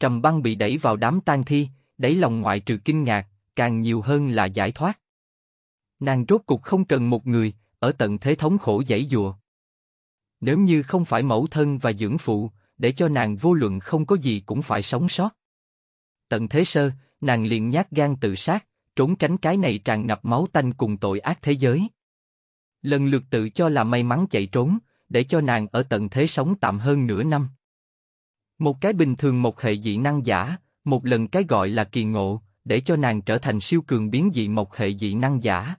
Trầm băng bị đẩy vào đám tang thi, đẩy lòng ngoại trừ kinh ngạc, càng nhiều hơn là giải thoát. Nàng rốt cục không cần một người, ở tận thế thống khổ dãy dùa. Nếu như không phải mẫu thân và dưỡng phụ, để cho nàng vô luận không có gì cũng phải sống sót. Tận thế sơ, nàng liền nhát gan tự sát, trốn tránh cái này tràn ngập máu tanh cùng tội ác thế giới. Lần lượt tự cho là may mắn chạy trốn, để cho nàng ở tận thế sống tạm hơn nửa năm. Một cái bình thường một hệ dị năng giả, một lần cái gọi là kỳ ngộ, để cho nàng trở thành siêu cường biến dị một hệ dị năng giả.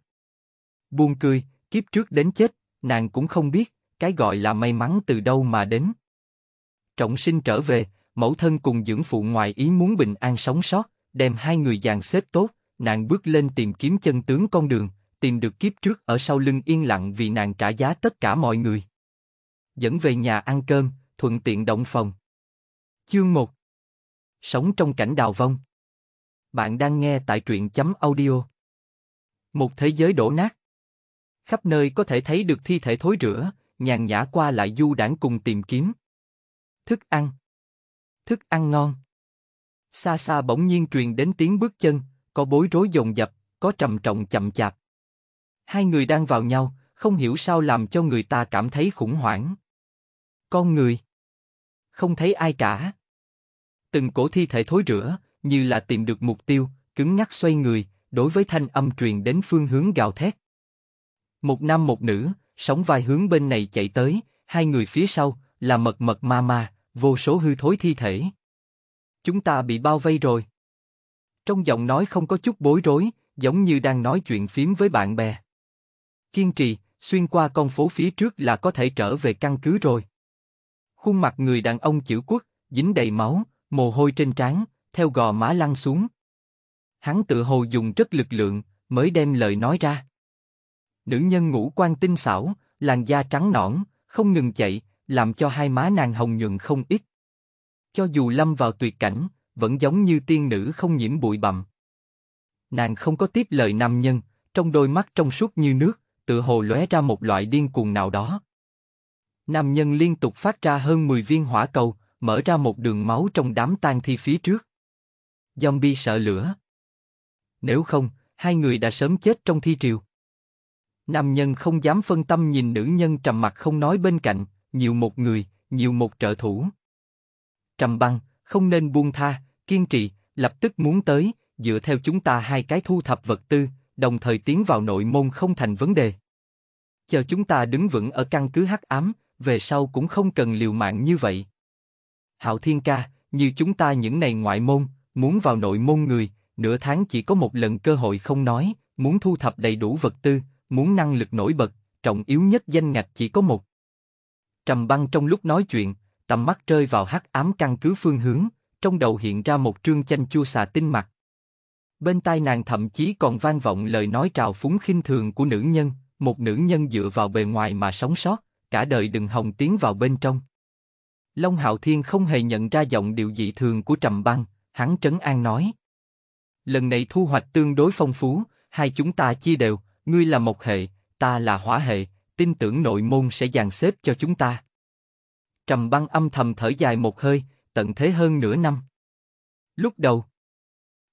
Buồn cười, kiếp trước đến chết, nàng cũng không biết, cái gọi là may mắn từ đâu mà đến. Trọng sinh trở về, mẫu thân cùng dưỡng phụ ngoài ý muốn bình an sống sót, đem hai người dàn xếp tốt, nàng bước lên tìm kiếm chân tướng con đường, tìm được kiếp trước ở sau lưng yên lặng vì nàng trả giá tất cả mọi người. Dẫn về nhà ăn cơm, thuận tiện động phòng. Chương 1 Sống trong cảnh đào vong Bạn đang nghe tại truyện chấm audio Một thế giới đổ nát Khắp nơi có thể thấy được thi thể thối rữa, nhàn nhã qua lại du đảng cùng tìm kiếm. Thức ăn Thức ăn ngon Xa xa bỗng nhiên truyền đến tiếng bước chân, có bối rối dồn dập, có trầm trọng chậm chạp. Hai người đang vào nhau, không hiểu sao làm cho người ta cảm thấy khủng hoảng. Con người Không thấy ai cả Từng cổ thi thể thối rữa, như là tìm được mục tiêu, cứng nhắc xoay người, đối với thanh âm truyền đến phương hướng gào thét. Một nam một nữ, sống vai hướng bên này chạy tới, hai người phía sau, là mật mật ma ma, vô số hư thối thi thể. Chúng ta bị bao vây rồi. Trong giọng nói không có chút bối rối, giống như đang nói chuyện phím với bạn bè. Kiên trì, xuyên qua con phố phía trước là có thể trở về căn cứ rồi. Khuôn mặt người đàn ông chữ quốc, dính đầy máu, mồ hôi trên trán, theo gò má lăn xuống. Hắn tự hồ dùng rất lực lượng, mới đem lời nói ra. Nữ nhân ngũ quan tinh xảo, làn da trắng nõn, không ngừng chạy, làm cho hai má nàng hồng nhuận không ít. Cho dù lâm vào tuyệt cảnh, vẫn giống như tiên nữ không nhiễm bụi bặm. Nàng không có tiếp lời nam nhân, trong đôi mắt trong suốt như nước, tự hồ lóe ra một loại điên cuồng nào đó. Nam nhân liên tục phát ra hơn 10 viên hỏa cầu, mở ra một đường máu trong đám tang thi phía trước. Zombie sợ lửa. Nếu không, hai người đã sớm chết trong thi triều. Nam nhân không dám phân tâm nhìn nữ nhân trầm mặt không nói bên cạnh, nhiều một người, nhiều một trợ thủ. Trầm băng, không nên buông tha, kiên trì, lập tức muốn tới, dựa theo chúng ta hai cái thu thập vật tư, đồng thời tiến vào nội môn không thành vấn đề. Chờ chúng ta đứng vững ở căn cứ hắc ám, về sau cũng không cần liều mạng như vậy. Hạo Thiên ca, như chúng ta những này ngoại môn, muốn vào nội môn người, nửa tháng chỉ có một lần cơ hội không nói, muốn thu thập đầy đủ vật tư, muốn năng lực nổi bật, trọng yếu nhất danh ngạch chỉ có một. Trầm băng trong lúc nói chuyện, tầm mắt rơi vào hắc ám căn cứ phương hướng, trong đầu hiện ra một trương chanh chua xà tinh mặt. Bên tai nàng thậm chí còn vang vọng lời nói trào phúng khinh thường của nữ nhân, một nữ nhân dựa vào bề ngoài mà sống sót, cả đời đừng hồng tiến vào bên trong. Long Hạo Thiên không hề nhận ra giọng điệu dị thường của Trầm Băng, hắn trấn an nói. Lần này thu hoạch tương đối phong phú, hai chúng ta chia đều, ngươi là một hệ, ta là hỏa hệ, tin tưởng nội môn sẽ dàn xếp cho chúng ta. Trầm Băng âm thầm thở dài một hơi, tận thế hơn nửa năm. Lúc đầu,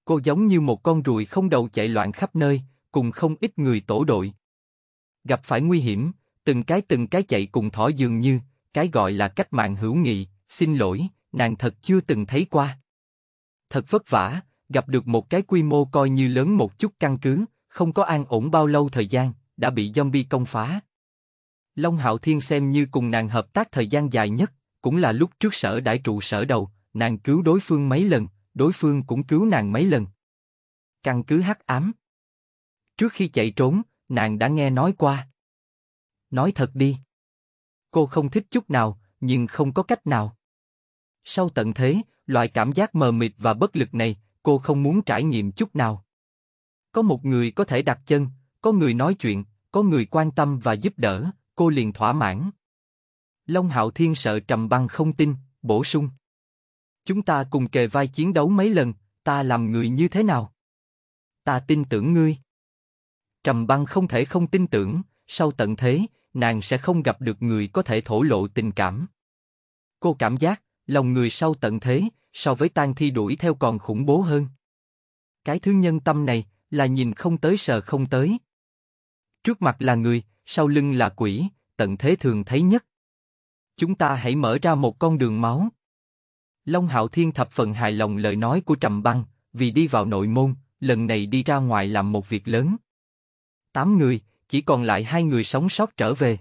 cô giống như một con ruồi không đầu chạy loạn khắp nơi, cùng không ít người tổ đội. Gặp phải nguy hiểm, từng cái từng cái chạy cùng thỏ dường như, cái gọi là cách mạng hữu nghị, xin lỗi, nàng thật chưa từng thấy qua. Thật vất vả, gặp được một cái quy mô coi như lớn một chút căn cứ, không có an ổn bao lâu thời gian, đã bị zombie công phá. Long Hạo Thiên xem như cùng nàng hợp tác thời gian dài nhất, cũng là lúc trước sở đại trụ sở đầu, nàng cứu đối phương mấy lần, đối phương cũng cứu nàng mấy lần. Căn cứ hắc ám. Trước khi chạy trốn, nàng đã nghe nói qua. Nói thật đi cô không thích chút nào, nhưng không có cách nào. Sau tận thế, loại cảm giác mờ mịt và bất lực này, cô không muốn trải nghiệm chút nào. Có một người có thể đặt chân, có người nói chuyện, có người quan tâm và giúp đỡ, cô liền thỏa mãn. Long Hạo Thiên sợ Trầm Băng không tin, bổ sung. Chúng ta cùng kề vai chiến đấu mấy lần, ta làm người như thế nào? Ta tin tưởng ngươi. Trầm Băng không thể không tin tưởng, sau tận thế, nàng sẽ không gặp được người có thể thổ lộ tình cảm. Cô cảm giác, lòng người sau tận thế, so với tang thi đuổi theo còn khủng bố hơn. Cái thứ nhân tâm này, là nhìn không tới sờ không tới. Trước mặt là người, sau lưng là quỷ, tận thế thường thấy nhất. Chúng ta hãy mở ra một con đường máu. Long Hạo Thiên thập phần hài lòng lời nói của Trầm Băng, vì đi vào nội môn, lần này đi ra ngoài làm một việc lớn. Tám người, chỉ còn lại hai người sống sót trở về.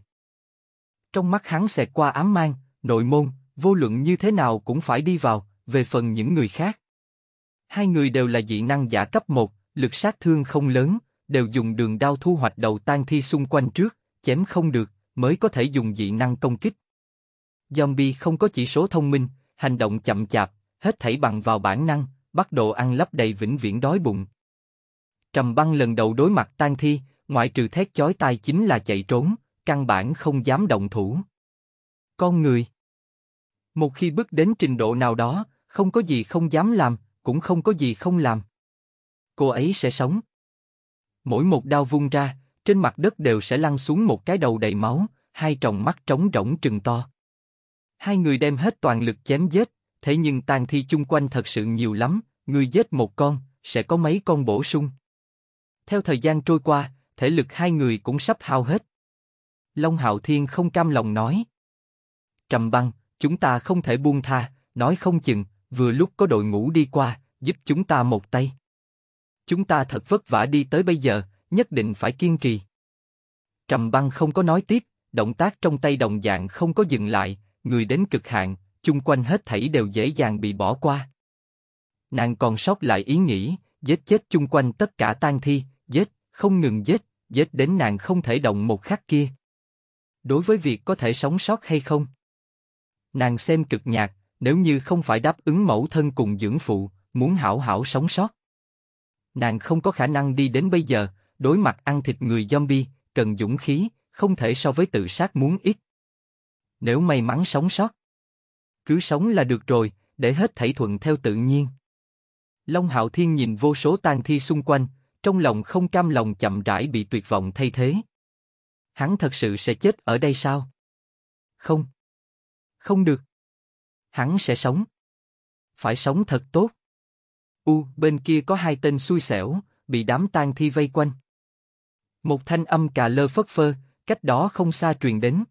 Trong mắt hắn xẹt qua ám mang, nội môn, vô luận như thế nào cũng phải đi vào, về phần những người khác. Hai người đều là dị năng giả cấp 1, lực sát thương không lớn, đều dùng đường đao thu hoạch đầu tan thi xung quanh trước, chém không được, mới có thể dùng dị năng công kích. Zombie không có chỉ số thông minh, hành động chậm chạp, hết thảy bằng vào bản năng, bắt đồ ăn lấp đầy vĩnh viễn đói bụng. Trầm băng lần đầu đối mặt tan thi, ngoại trừ thét chói tai chính là chạy trốn, căn bản không dám động thủ. Con người Một khi bước đến trình độ nào đó, không có gì không dám làm, cũng không có gì không làm. Cô ấy sẽ sống. Mỗi một đau vung ra, trên mặt đất đều sẽ lăn xuống một cái đầu đầy máu, hai tròng mắt trống rỗng trừng to. Hai người đem hết toàn lực chém giết, thế nhưng tàn thi chung quanh thật sự nhiều lắm, người giết một con, sẽ có mấy con bổ sung. Theo thời gian trôi qua, thể lực hai người cũng sắp hao hết. Long Hạo Thiên không cam lòng nói. Trầm băng, chúng ta không thể buông tha, nói không chừng, vừa lúc có đội ngũ đi qua, giúp chúng ta một tay. Chúng ta thật vất vả đi tới bây giờ, nhất định phải kiên trì. Trầm băng không có nói tiếp, động tác trong tay đồng dạng không có dừng lại, người đến cực hạn, chung quanh hết thảy đều dễ dàng bị bỏ qua. Nàng còn sót lại ý nghĩ, giết chết chung quanh tất cả tan thi, giết, không ngừng giết, giết đến nàng không thể động một khắc kia. Đối với việc có thể sống sót hay không, nàng xem cực nhạt, nếu như không phải đáp ứng mẫu thân cùng dưỡng phụ, muốn hảo hảo sống sót. Nàng không có khả năng đi đến bây giờ, đối mặt ăn thịt người zombie, cần dũng khí, không thể so với tự sát muốn ít. Nếu may mắn sống sót, cứ sống là được rồi, để hết thảy thuận theo tự nhiên. Long Hạo Thiên nhìn vô số tang thi xung quanh, trong lòng không cam lòng chậm rãi bị tuyệt vọng thay thế. Hắn thật sự sẽ chết ở đây sao? Không. Không được. Hắn sẽ sống. Phải sống thật tốt. U, bên kia có hai tên xui xẻo, bị đám tang thi vây quanh. Một thanh âm cà lơ phất phơ, cách đó không xa truyền đến.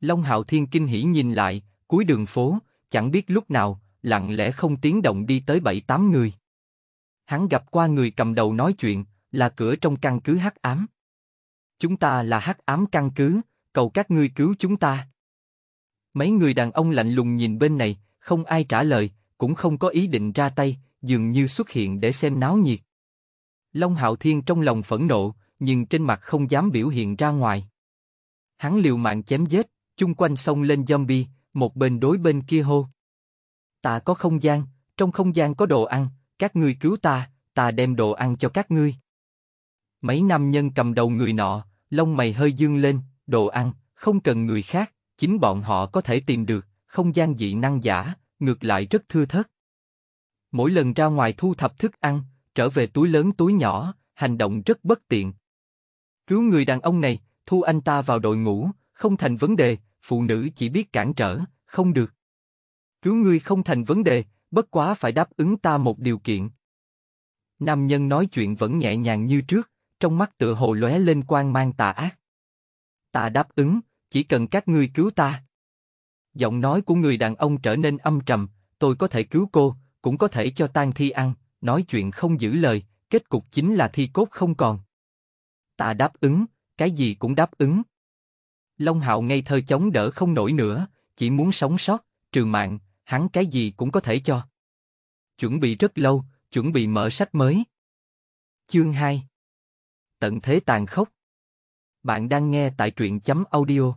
Long Hạo Thiên kinh hỉ nhìn lại, cuối đường phố, chẳng biết lúc nào, lặng lẽ không tiếng động đi tới bảy tám người hắn gặp qua người cầm đầu nói chuyện, là cửa trong căn cứ hắc ám. Chúng ta là hắc ám căn cứ, cầu các ngươi cứu chúng ta. Mấy người đàn ông lạnh lùng nhìn bên này, không ai trả lời, cũng không có ý định ra tay, dường như xuất hiện để xem náo nhiệt. Long Hạo Thiên trong lòng phẫn nộ, nhưng trên mặt không dám biểu hiện ra ngoài. Hắn liều mạng chém giết, chung quanh xông lên zombie, một bên đối bên kia hô. Ta có không gian, trong không gian có đồ ăn, các ngươi cứu ta, ta đem đồ ăn cho các ngươi. Mấy nam nhân cầm đầu người nọ, lông mày hơi dương lên, đồ ăn, không cần người khác, chính bọn họ có thể tìm được, không gian dị năng giả, ngược lại rất thưa thớt. Mỗi lần ra ngoài thu thập thức ăn, trở về túi lớn túi nhỏ, hành động rất bất tiện. Cứu người đàn ông này, thu anh ta vào đội ngũ, không thành vấn đề, phụ nữ chỉ biết cản trở, không được. Cứu người không thành vấn đề, bất quá phải đáp ứng ta một điều kiện. Nam nhân nói chuyện vẫn nhẹ nhàng như trước, trong mắt tựa hồ lóe lên quang mang tà ác. Ta đáp ứng, chỉ cần các ngươi cứu ta. Giọng nói của người đàn ông trở nên âm trầm, tôi có thể cứu cô, cũng có thể cho tang thi ăn, nói chuyện không giữ lời, kết cục chính là thi cốt không còn. Ta đáp ứng, cái gì cũng đáp ứng. Long Hạo ngây thơ chống đỡ không nổi nữa, chỉ muốn sống sót, trường mạng, hắn cái gì cũng có thể cho. Chuẩn bị rất lâu, chuẩn bị mở sách mới. Chương 2 Tận thế tàn khốc Bạn đang nghe tại truyện chấm audio.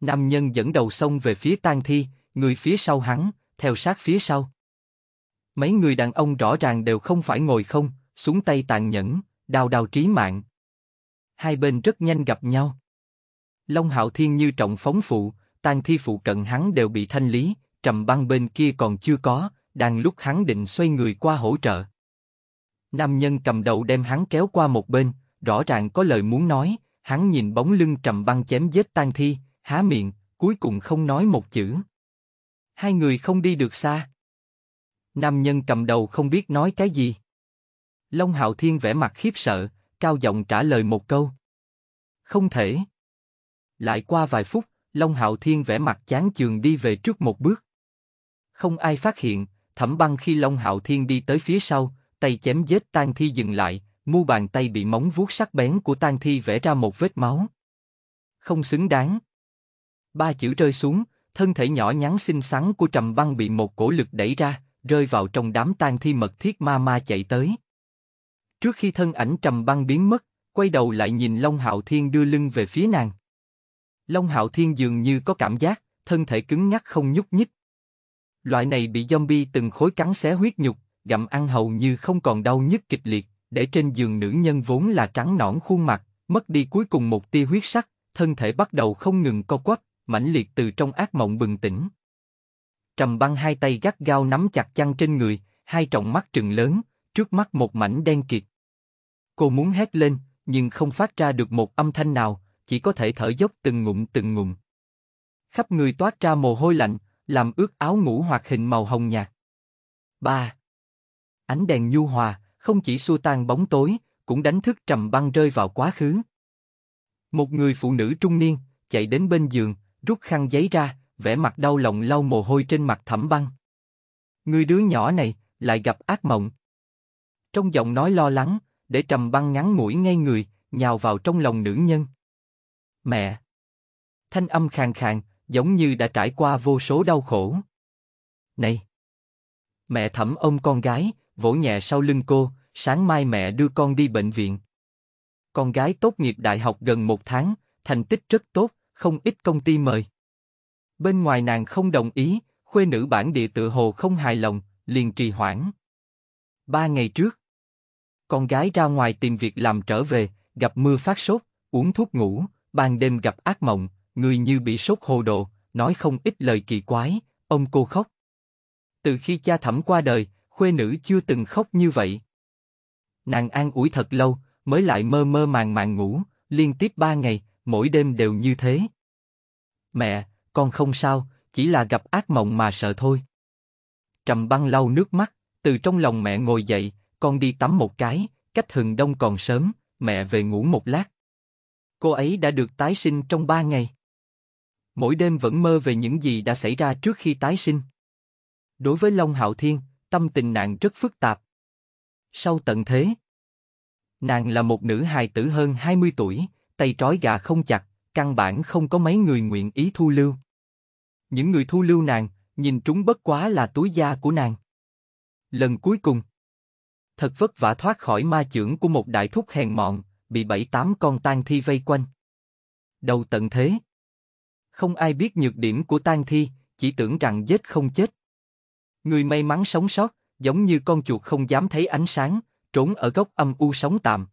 Nam nhân dẫn đầu sông về phía tang thi, người phía sau hắn, theo sát phía sau. Mấy người đàn ông rõ ràng đều không phải ngồi không, xuống tay tàn nhẫn, đào đào trí mạng. Hai bên rất nhanh gặp nhau. Long Hạo Thiên như trọng phóng phụ, tang thi phụ cận hắn đều bị thanh lý, trầm băng bên kia còn chưa có, đang lúc hắn định xoay người qua hỗ trợ. Nam nhân cầm đầu đem hắn kéo qua một bên, rõ ràng có lời muốn nói, hắn nhìn bóng lưng trầm băng chém giết tan thi, há miệng, cuối cùng không nói một chữ. Hai người không đi được xa. Nam nhân cầm đầu không biết nói cái gì. Long Hạo Thiên vẻ mặt khiếp sợ, cao giọng trả lời một câu. Không thể. Lại qua vài phút, Long Hạo Thiên vẻ mặt chán chường đi về trước một bước. Không ai phát hiện, thẩm băng khi Long Hạo Thiên đi tới phía sau, tay chém giết tan thi dừng lại, mu bàn tay bị móng vuốt sắc bén của tan thi vẽ ra một vết máu. Không xứng đáng. Ba chữ rơi xuống, thân thể nhỏ nhắn xinh xắn của trầm băng bị một cổ lực đẩy ra, rơi vào trong đám tan thi mật thiết ma ma chạy tới. Trước khi thân ảnh trầm băng biến mất, quay đầu lại nhìn Long Hạo Thiên đưa lưng về phía nàng. Long Hạo Thiên dường như có cảm giác, thân thể cứng nhắc không nhúc nhích, Loại này bị zombie từng khối cắn xé huyết nhục, gặm ăn hầu như không còn đau nhức kịch liệt, để trên giường nữ nhân vốn là trắng nõn khuôn mặt, mất đi cuối cùng một tia huyết sắc, thân thể bắt đầu không ngừng co quắp, mãnh liệt từ trong ác mộng bừng tỉnh. Trầm băng hai tay gắt gao nắm chặt chăn trên người, hai trọng mắt trừng lớn, trước mắt một mảnh đen kịt. Cô muốn hét lên, nhưng không phát ra được một âm thanh nào, chỉ có thể thở dốc từng ngụm từng ngụm. Khắp người toát ra mồ hôi lạnh, làm ướt áo ngủ hoặc hình màu hồng nhạt. 3. Ánh đèn nhu hòa, không chỉ xua tan bóng tối, cũng đánh thức trầm băng rơi vào quá khứ. Một người phụ nữ trung niên, chạy đến bên giường, rút khăn giấy ra, vẽ mặt đau lòng lau mồ hôi trên mặt thẩm băng. Người đứa nhỏ này, lại gặp ác mộng. Trong giọng nói lo lắng, để trầm băng ngắn mũi ngay người, nhào vào trong lòng nữ nhân. Mẹ! Thanh âm khàn khàn, giống như đã trải qua vô số đau khổ. Này! Mẹ thẩm ông con gái, vỗ nhẹ sau lưng cô, sáng mai mẹ đưa con đi bệnh viện. Con gái tốt nghiệp đại học gần một tháng, thành tích rất tốt, không ít công ty mời. Bên ngoài nàng không đồng ý, khuê nữ bản địa tự hồ không hài lòng, liền trì hoãn. Ba ngày trước, con gái ra ngoài tìm việc làm trở về, gặp mưa phát sốt, uống thuốc ngủ, ban đêm gặp ác mộng, người như bị sốt hồ đồ, nói không ít lời kỳ quái, ông cô khóc. Từ khi cha thẩm qua đời, khuê nữ chưa từng khóc như vậy. Nàng an ủi thật lâu, mới lại mơ mơ màng màng ngủ, liên tiếp ba ngày, mỗi đêm đều như thế. Mẹ, con không sao, chỉ là gặp ác mộng mà sợ thôi. Trầm băng lau nước mắt, từ trong lòng mẹ ngồi dậy, con đi tắm một cái, cách hừng đông còn sớm, mẹ về ngủ một lát. Cô ấy đã được tái sinh trong ba ngày mỗi đêm vẫn mơ về những gì đã xảy ra trước khi tái sinh. Đối với Long Hạo Thiên, tâm tình nàng rất phức tạp. Sau tận thế, nàng là một nữ hài tử hơn 20 tuổi, tay trói gà không chặt, căn bản không có mấy người nguyện ý thu lưu. Những người thu lưu nàng, nhìn trúng bất quá là túi da của nàng. Lần cuối cùng, thật vất vả thoát khỏi ma chưởng của một đại thúc hèn mọn, bị bảy tám con tang thi vây quanh. Đầu tận thế, không ai biết nhược điểm của tang thi, chỉ tưởng rằng giết không chết. Người may mắn sống sót, giống như con chuột không dám thấy ánh sáng, trốn ở góc âm u sống tạm.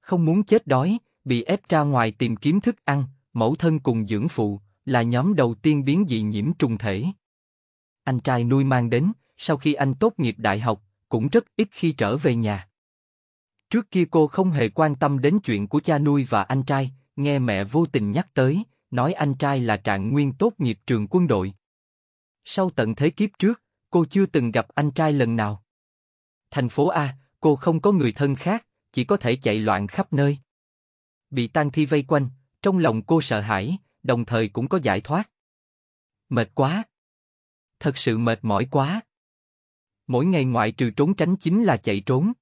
Không muốn chết đói, bị ép ra ngoài tìm kiếm thức ăn, mẫu thân cùng dưỡng phụ, là nhóm đầu tiên biến dị nhiễm trùng thể. Anh trai nuôi mang đến, sau khi anh tốt nghiệp đại học, cũng rất ít khi trở về nhà. Trước kia cô không hề quan tâm đến chuyện của cha nuôi và anh trai, nghe mẹ vô tình nhắc tới, nói anh trai là trạng nguyên tốt nghiệp trường quân đội. Sau tận thế kiếp trước, cô chưa từng gặp anh trai lần nào. Thành phố A, cô không có người thân khác, chỉ có thể chạy loạn khắp nơi. Bị tang thi vây quanh, trong lòng cô sợ hãi, đồng thời cũng có giải thoát. Mệt quá. Thật sự mệt mỏi quá. Mỗi ngày ngoại trừ trốn tránh chính là chạy trốn.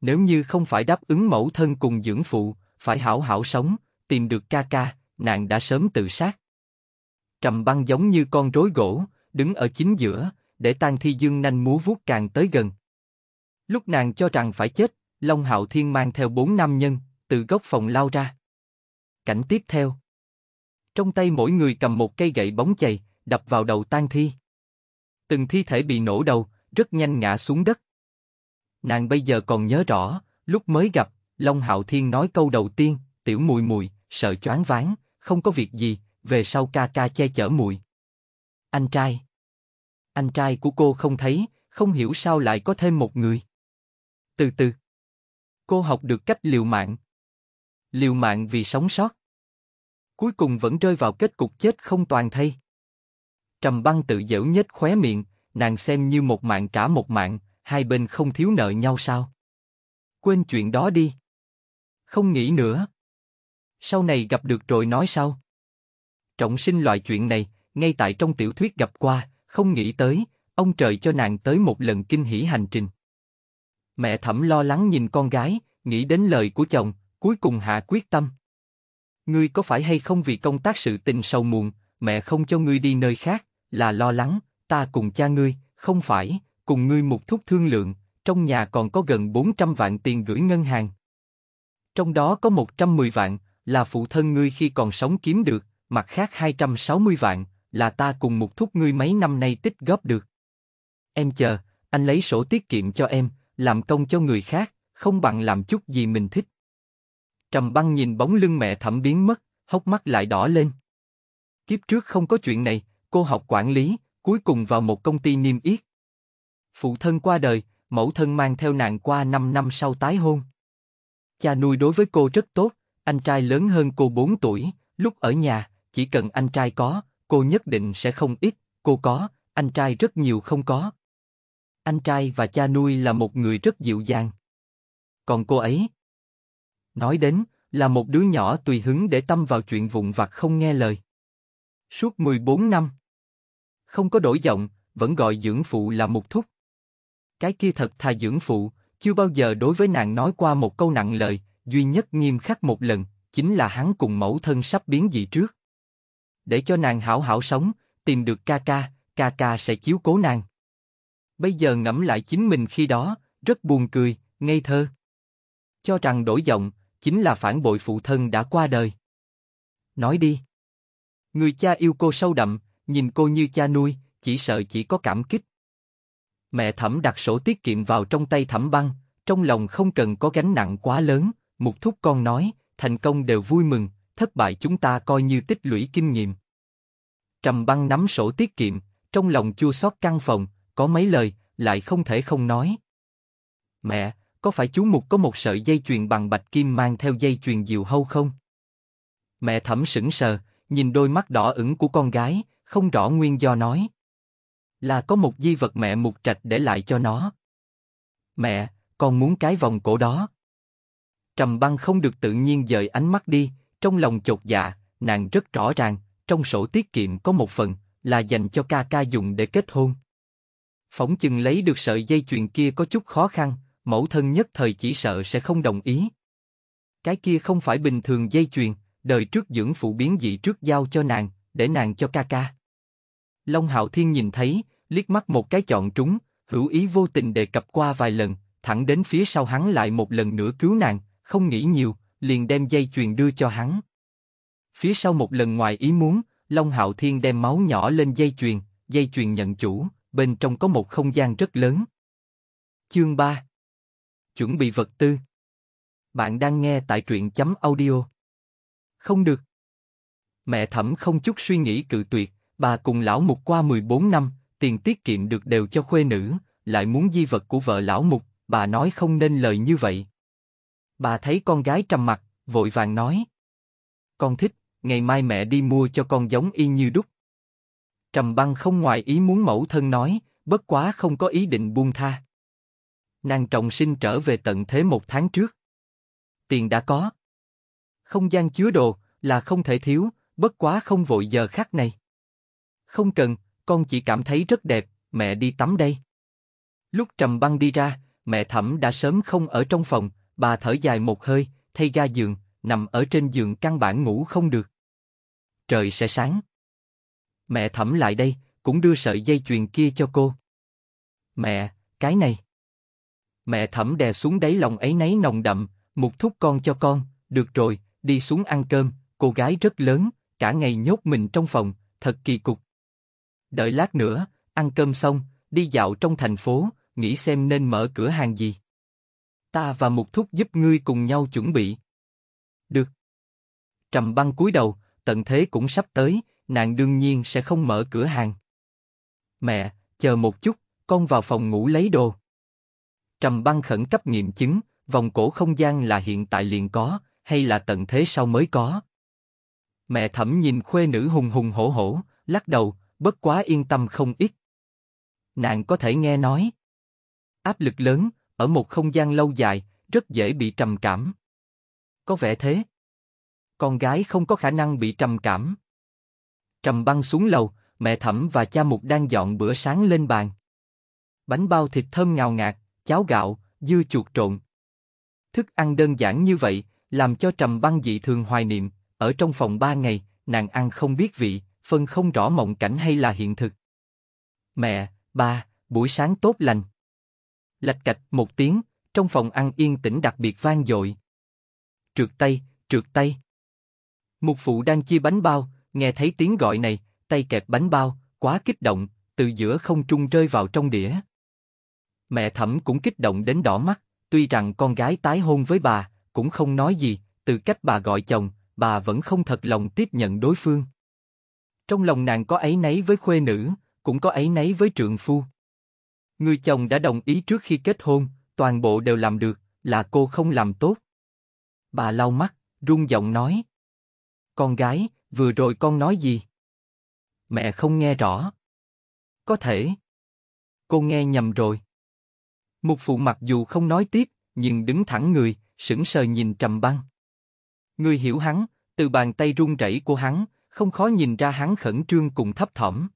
Nếu như không phải đáp ứng mẫu thân cùng dưỡng phụ, phải hảo hảo sống, tìm được ca ca, nàng đã sớm tự sát. Trầm băng giống như con rối gỗ, đứng ở chính giữa, để tan thi dương nanh múa vuốt càng tới gần. Lúc nàng cho rằng phải chết, Long Hạo Thiên mang theo bốn nam nhân, từ góc phòng lao ra. Cảnh tiếp theo. Trong tay mỗi người cầm một cây gậy bóng chày, đập vào đầu tan thi. Từng thi thể bị nổ đầu, rất nhanh ngã xuống đất. Nàng bây giờ còn nhớ rõ, lúc mới gặp, Long Hạo Thiên nói câu đầu tiên, tiểu mùi mùi, sợ choáng váng, không có việc gì, về sau ca ca che chở muội. Anh trai. Anh trai của cô không thấy, không hiểu sao lại có thêm một người. Từ từ. Cô học được cách liều mạng. Liều mạng vì sống sót. Cuối cùng vẫn rơi vào kết cục chết không toàn thây. Trầm băng tự dễu nhếch khóe miệng, nàng xem như một mạng trả một mạng, hai bên không thiếu nợ nhau sao? Quên chuyện đó đi. Không nghĩ nữa sau này gặp được rồi nói sau. Trọng sinh loại chuyện này, ngay tại trong tiểu thuyết gặp qua, không nghĩ tới, ông trời cho nàng tới một lần kinh hỉ hành trình. Mẹ thẩm lo lắng nhìn con gái, nghĩ đến lời của chồng, cuối cùng hạ quyết tâm. Ngươi có phải hay không vì công tác sự tình sầu muộn, mẹ không cho ngươi đi nơi khác, là lo lắng, ta cùng cha ngươi, không phải, cùng ngươi một thúc thương lượng, trong nhà còn có gần 400 vạn tiền gửi ngân hàng. Trong đó có 110 vạn, là phụ thân ngươi khi còn sống kiếm được, mặt khác 260 vạn, là ta cùng một thúc ngươi mấy năm nay tích góp được. Em chờ, anh lấy sổ tiết kiệm cho em, làm công cho người khác, không bằng làm chút gì mình thích. Trầm băng nhìn bóng lưng mẹ thẩm biến mất, hốc mắt lại đỏ lên. Kiếp trước không có chuyện này, cô học quản lý, cuối cùng vào một công ty niêm yết. Phụ thân qua đời, mẫu thân mang theo nàng qua 5 năm sau tái hôn. Cha nuôi đối với cô rất tốt, anh trai lớn hơn cô 4 tuổi, lúc ở nhà, chỉ cần anh trai có, cô nhất định sẽ không ít, cô có, anh trai rất nhiều không có. Anh trai và cha nuôi là một người rất dịu dàng. Còn cô ấy? Nói đến, là một đứa nhỏ tùy hứng để tâm vào chuyện vụn vặt không nghe lời. Suốt 14 năm. Không có đổi giọng, vẫn gọi dưỡng phụ là một thúc. Cái kia thật thà dưỡng phụ, chưa bao giờ đối với nàng nói qua một câu nặng lời, duy nhất nghiêm khắc một lần, chính là hắn cùng mẫu thân sắp biến dị trước. Để cho nàng hảo hảo sống, tìm được ca ca, ca ca sẽ chiếu cố nàng. Bây giờ ngẫm lại chính mình khi đó, rất buồn cười, ngây thơ. Cho rằng đổi giọng, chính là phản bội phụ thân đã qua đời. Nói đi. Người cha yêu cô sâu đậm, nhìn cô như cha nuôi, chỉ sợ chỉ có cảm kích. Mẹ thẩm đặt sổ tiết kiệm vào trong tay thẩm băng, trong lòng không cần có gánh nặng quá lớn, một thúc con nói, thành công đều vui mừng, thất bại chúng ta coi như tích lũy kinh nghiệm. Trầm băng nắm sổ tiết kiệm, trong lòng chua xót căn phòng, có mấy lời, lại không thể không nói. Mẹ, có phải chú Mục có một sợi dây chuyền bằng bạch kim mang theo dây chuyền diều hâu không? Mẹ thẩm sững sờ, nhìn đôi mắt đỏ ửng của con gái, không rõ nguyên do nói. Là có một di vật mẹ Mục Trạch để lại cho nó. Mẹ, con muốn cái vòng cổ đó. Trầm băng không được tự nhiên dời ánh mắt đi, trong lòng chột dạ, nàng rất rõ ràng, trong sổ tiết kiệm có một phần, là dành cho ca ca dùng để kết hôn. Phỏng chừng lấy được sợi dây chuyền kia có chút khó khăn, mẫu thân nhất thời chỉ sợ sẽ không đồng ý. Cái kia không phải bình thường dây chuyền, đời trước dưỡng phụ biến dị trước giao cho nàng, để nàng cho ca ca. Long Hạo Thiên nhìn thấy, liếc mắt một cái chọn trúng, hữu ý vô tình đề cập qua vài lần, thẳng đến phía sau hắn lại một lần nữa cứu nàng, không nghĩ nhiều, liền đem dây chuyền đưa cho hắn. Phía sau một lần ngoài ý muốn, Long Hạo Thiên đem máu nhỏ lên dây chuyền, dây chuyền nhận chủ, bên trong có một không gian rất lớn. Chương 3 Chuẩn bị vật tư Bạn đang nghe tại truyện chấm audio. Không được. Mẹ thẩm không chút suy nghĩ cự tuyệt, bà cùng lão mục qua 14 năm, tiền tiết kiệm được đều cho khuê nữ, lại muốn di vật của vợ lão mục, bà nói không nên lời như vậy. Bà thấy con gái trầm mặt, vội vàng nói. Con thích, ngày mai mẹ đi mua cho con giống y như đúc. Trầm băng không ngoài ý muốn mẫu thân nói, bất quá không có ý định buông tha. Nàng trọng sinh trở về tận thế một tháng trước. Tiền đã có. Không gian chứa đồ là không thể thiếu, bất quá không vội giờ khác này. Không cần, con chỉ cảm thấy rất đẹp, mẹ đi tắm đây. Lúc Trầm băng đi ra, mẹ thẩm đã sớm không ở trong phòng, Bà thở dài một hơi, thay ga giường, nằm ở trên giường căn bản ngủ không được. Trời sẽ sáng. Mẹ thẩm lại đây, cũng đưa sợi dây chuyền kia cho cô. Mẹ, cái này. Mẹ thẩm đè xuống đáy lòng ấy nấy nồng đậm, một thúc con cho con, được rồi, đi xuống ăn cơm, cô gái rất lớn, cả ngày nhốt mình trong phòng, thật kỳ cục. Đợi lát nữa, ăn cơm xong, đi dạo trong thành phố, nghĩ xem nên mở cửa hàng gì ta và một Thúc giúp ngươi cùng nhau chuẩn bị. Được. Trầm băng cúi đầu, tận thế cũng sắp tới, nàng đương nhiên sẽ không mở cửa hàng. Mẹ, chờ một chút, con vào phòng ngủ lấy đồ. Trầm băng khẩn cấp nghiệm chứng, vòng cổ không gian là hiện tại liền có, hay là tận thế sau mới có. Mẹ thẩm nhìn khuê nữ hùng hùng hổ hổ, lắc đầu, bất quá yên tâm không ít. Nàng có thể nghe nói. Áp lực lớn, ở một không gian lâu dài, rất dễ bị trầm cảm. Có vẻ thế. Con gái không có khả năng bị trầm cảm. Trầm băng xuống lầu, mẹ thẩm và cha mục đang dọn bữa sáng lên bàn. Bánh bao thịt thơm ngào ngạt, cháo gạo, dưa chuột trộn. Thức ăn đơn giản như vậy, làm cho trầm băng dị thường hoài niệm, ở trong phòng ba ngày, nàng ăn không biết vị, phân không rõ mộng cảnh hay là hiện thực. Mẹ, ba, buổi sáng tốt lành. Lạch cạch một tiếng, trong phòng ăn yên tĩnh đặc biệt vang dội. Trượt tay, trượt tay. Một phụ đang chia bánh bao, nghe thấy tiếng gọi này, tay kẹp bánh bao, quá kích động, từ giữa không trung rơi vào trong đĩa. Mẹ thẩm cũng kích động đến đỏ mắt, tuy rằng con gái tái hôn với bà, cũng không nói gì, từ cách bà gọi chồng, bà vẫn không thật lòng tiếp nhận đối phương. Trong lòng nàng có ấy nấy với khuê nữ, cũng có ấy nấy với trượng phu. Người chồng đã đồng ý trước khi kết hôn, toàn bộ đều làm được, là cô không làm tốt. Bà lau mắt, run giọng nói. Con gái, vừa rồi con nói gì? Mẹ không nghe rõ. Có thể. Cô nghe nhầm rồi. Mục phụ mặc dù không nói tiếp, nhưng đứng thẳng người, sững sờ nhìn trầm băng. Người hiểu hắn, từ bàn tay run rẩy của hắn, không khó nhìn ra hắn khẩn trương cùng thấp thỏm.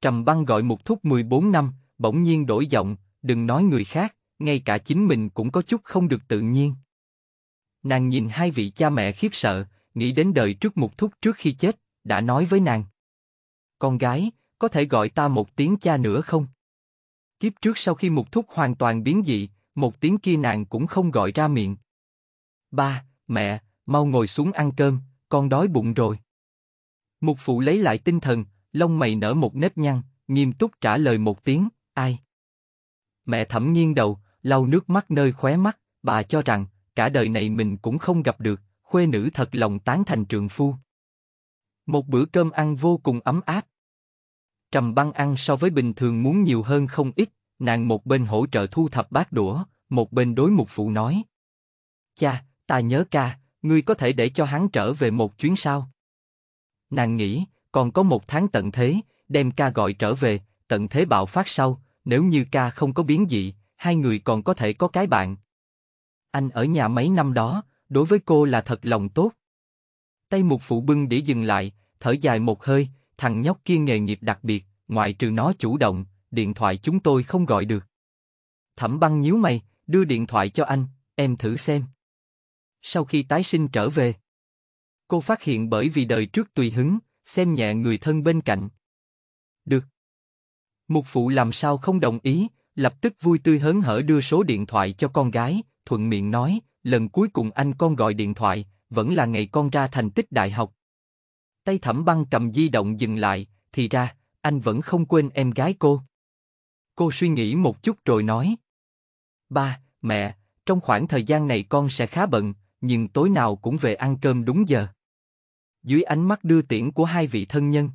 Trầm băng gọi Mục thúc 14 năm, bỗng nhiên đổi giọng, đừng nói người khác, ngay cả chính mình cũng có chút không được tự nhiên. Nàng nhìn hai vị cha mẹ khiếp sợ, nghĩ đến đời trước một thúc trước khi chết, đã nói với nàng. Con gái, có thể gọi ta một tiếng cha nữa không? Kiếp trước sau khi một thúc hoàn toàn biến dị, một tiếng kia nàng cũng không gọi ra miệng. Ba, mẹ, mau ngồi xuống ăn cơm, con đói bụng rồi. Mục phụ lấy lại tinh thần, lông mày nở một nếp nhăn, nghiêm túc trả lời một tiếng, ai? Mẹ thẩm nghiêng đầu, lau nước mắt nơi khóe mắt, bà cho rằng, cả đời này mình cũng không gặp được, khuê nữ thật lòng tán thành trường phu. Một bữa cơm ăn vô cùng ấm áp. Trầm băng ăn so với bình thường muốn nhiều hơn không ít, nàng một bên hỗ trợ thu thập bát đũa, một bên đối mục phụ nói. Cha, ta nhớ ca, ngươi có thể để cho hắn trở về một chuyến sau Nàng nghĩ, còn có một tháng tận thế, đem ca gọi trở về, tận thế bạo phát sau, nếu như ca không có biến dị, hai người còn có thể có cái bạn. Anh ở nhà mấy năm đó, đối với cô là thật lòng tốt. Tay một phụ bưng để dừng lại, thở dài một hơi, thằng nhóc kia nghề nghiệp đặc biệt, ngoại trừ nó chủ động, điện thoại chúng tôi không gọi được. Thẩm băng nhíu mày, đưa điện thoại cho anh, em thử xem. Sau khi tái sinh trở về, cô phát hiện bởi vì đời trước tùy hứng, xem nhẹ người thân bên cạnh. Được, Mục phụ làm sao không đồng ý, lập tức vui tươi hớn hở đưa số điện thoại cho con gái, thuận miệng nói, lần cuối cùng anh con gọi điện thoại, vẫn là ngày con ra thành tích đại học. Tay thẩm băng cầm di động dừng lại, thì ra, anh vẫn không quên em gái cô. Cô suy nghĩ một chút rồi nói. Ba, mẹ, trong khoảng thời gian này con sẽ khá bận, nhưng tối nào cũng về ăn cơm đúng giờ. Dưới ánh mắt đưa tiễn của hai vị thân nhân.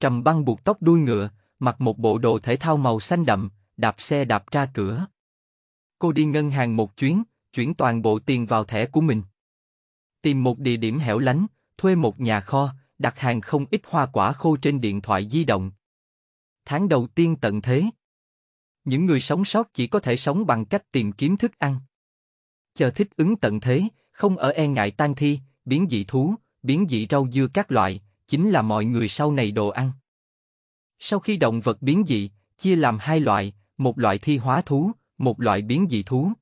Trầm băng buộc tóc đuôi ngựa, mặc một bộ đồ thể thao màu xanh đậm, đạp xe đạp ra cửa. Cô đi ngân hàng một chuyến, chuyển toàn bộ tiền vào thẻ của mình. Tìm một địa điểm hẻo lánh, thuê một nhà kho, đặt hàng không ít hoa quả khô trên điện thoại di động. Tháng đầu tiên tận thế. Những người sống sót chỉ có thể sống bằng cách tìm kiếm thức ăn. Chờ thích ứng tận thế, không ở e ngại tan thi, biến dị thú, biến dị rau dưa các loại, chính là mọi người sau này đồ ăn. Sau khi động vật biến dị, chia làm hai loại, một loại thi hóa thú, một loại biến dị thú.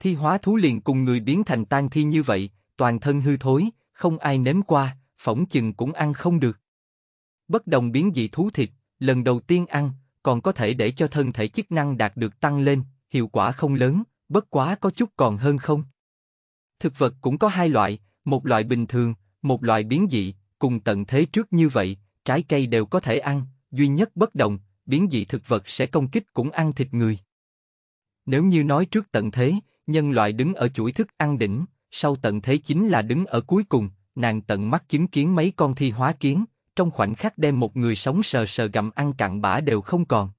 Thi hóa thú liền cùng người biến thành tan thi như vậy, toàn thân hư thối, không ai nếm qua, phỏng chừng cũng ăn không được. Bất đồng biến dị thú thịt, lần đầu tiên ăn, còn có thể để cho thân thể chức năng đạt được tăng lên, hiệu quả không lớn, bất quá có chút còn hơn không. Thực vật cũng có hai loại, một loại bình thường, một loại biến dị, cùng tận thế trước như vậy, trái cây đều có thể ăn, duy nhất bất động, biến dị thực vật sẽ công kích cũng ăn thịt người. Nếu như nói trước tận thế, nhân loại đứng ở chuỗi thức ăn đỉnh, sau tận thế chính là đứng ở cuối cùng, nàng tận mắt chứng kiến mấy con thi hóa kiến, trong khoảnh khắc đem một người sống sờ sờ gặm ăn cặn bã đều không còn.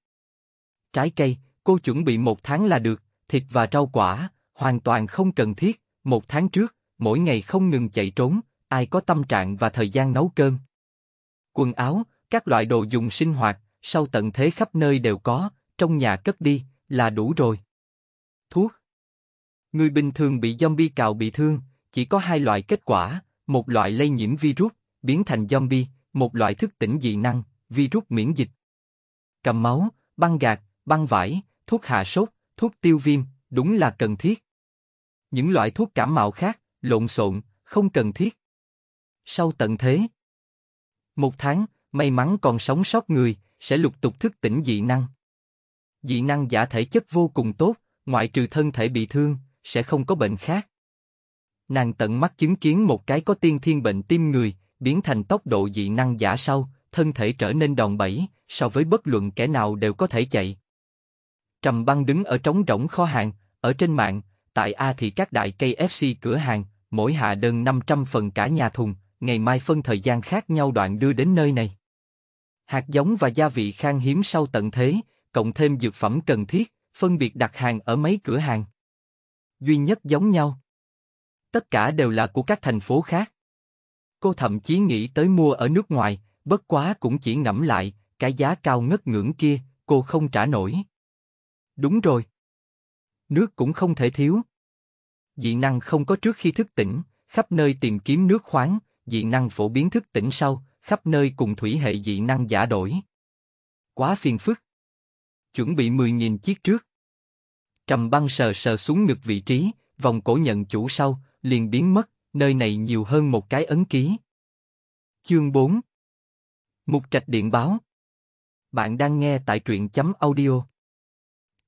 Trái cây, cô chuẩn bị một tháng là được, thịt và rau quả, hoàn toàn không cần thiết, một tháng trước, mỗi ngày không ngừng chạy trốn, ai có tâm trạng và thời gian nấu cơm. Quần áo, các loại đồ dùng sinh hoạt, sau tận thế khắp nơi đều có, trong nhà cất đi, là đủ rồi. Thuốc Người bình thường bị zombie cào bị thương, chỉ có hai loại kết quả, một loại lây nhiễm virus, biến thành zombie, một loại thức tỉnh dị năng, virus miễn dịch. Cầm máu, băng gạc, băng vải, thuốc hạ sốt, thuốc tiêu viêm, đúng là cần thiết. Những loại thuốc cảm mạo khác, lộn xộn, không cần thiết. Sau tận thế, một tháng, may mắn còn sống sót người, sẽ lục tục thức tỉnh dị năng. Dị năng giả thể chất vô cùng tốt, ngoại trừ thân thể bị thương, sẽ không có bệnh khác. Nàng tận mắt chứng kiến một cái có tiên thiên bệnh tim người, biến thành tốc độ dị năng giả sau, thân thể trở nên đòn bẩy, so với bất luận kẻ nào đều có thể chạy. Trầm băng đứng ở trống rỗng kho hàng, ở trên mạng, tại A thì các đại cây FC cửa hàng, mỗi hạ đơn 500 phần cả nhà thùng, ngày mai phân thời gian khác nhau đoạn đưa đến nơi này. Hạt giống và gia vị khan hiếm sau tận thế, cộng thêm dược phẩm cần thiết, phân biệt đặt hàng ở mấy cửa hàng. Duy nhất giống nhau. Tất cả đều là của các thành phố khác. Cô thậm chí nghĩ tới mua ở nước ngoài, bất quá cũng chỉ ngẫm lại, cái giá cao ngất ngưỡng kia, cô không trả nổi. Đúng rồi. Nước cũng không thể thiếu. Dị năng không có trước khi thức tỉnh, khắp nơi tìm kiếm nước khoáng, dị năng phổ biến thức tỉnh sau, khắp nơi cùng thủy hệ dị năng giả đổi. Quá phiền phức. Chuẩn bị 10.000 chiếc trước. Trầm băng sờ sờ xuống ngực vị trí, vòng cổ nhận chủ sau, liền biến mất, nơi này nhiều hơn một cái ấn ký. Chương 4 Mục trạch điện báo Bạn đang nghe tại truyện chấm audio.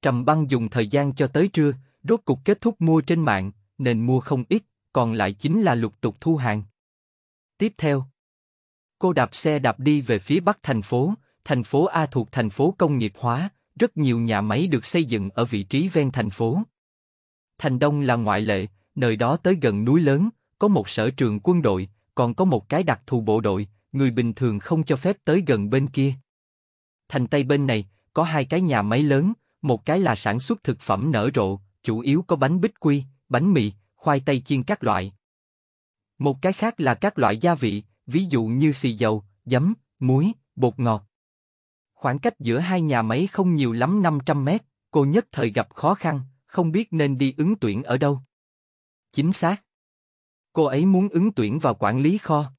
Trầm băng dùng thời gian cho tới trưa, rốt cục kết thúc mua trên mạng, nên mua không ít, còn lại chính là lục tục thu hàng. Tiếp theo, cô đạp xe đạp đi về phía bắc thành phố, thành phố A thuộc thành phố công nghiệp hóa, rất nhiều nhà máy được xây dựng ở vị trí ven thành phố. Thành Đông là ngoại lệ, nơi đó tới gần núi lớn, có một sở trường quân đội, còn có một cái đặc thù bộ đội, người bình thường không cho phép tới gần bên kia. Thành Tây bên này, có hai cái nhà máy lớn, một cái là sản xuất thực phẩm nở rộ, chủ yếu có bánh bích quy, bánh mì, khoai tây chiên các loại, một cái khác là các loại gia vị, ví dụ như xì dầu, giấm, muối, bột ngọt. Khoảng cách giữa hai nhà máy không nhiều lắm 500 mét, cô nhất thời gặp khó khăn, không biết nên đi ứng tuyển ở đâu. Chính xác. Cô ấy muốn ứng tuyển vào quản lý kho.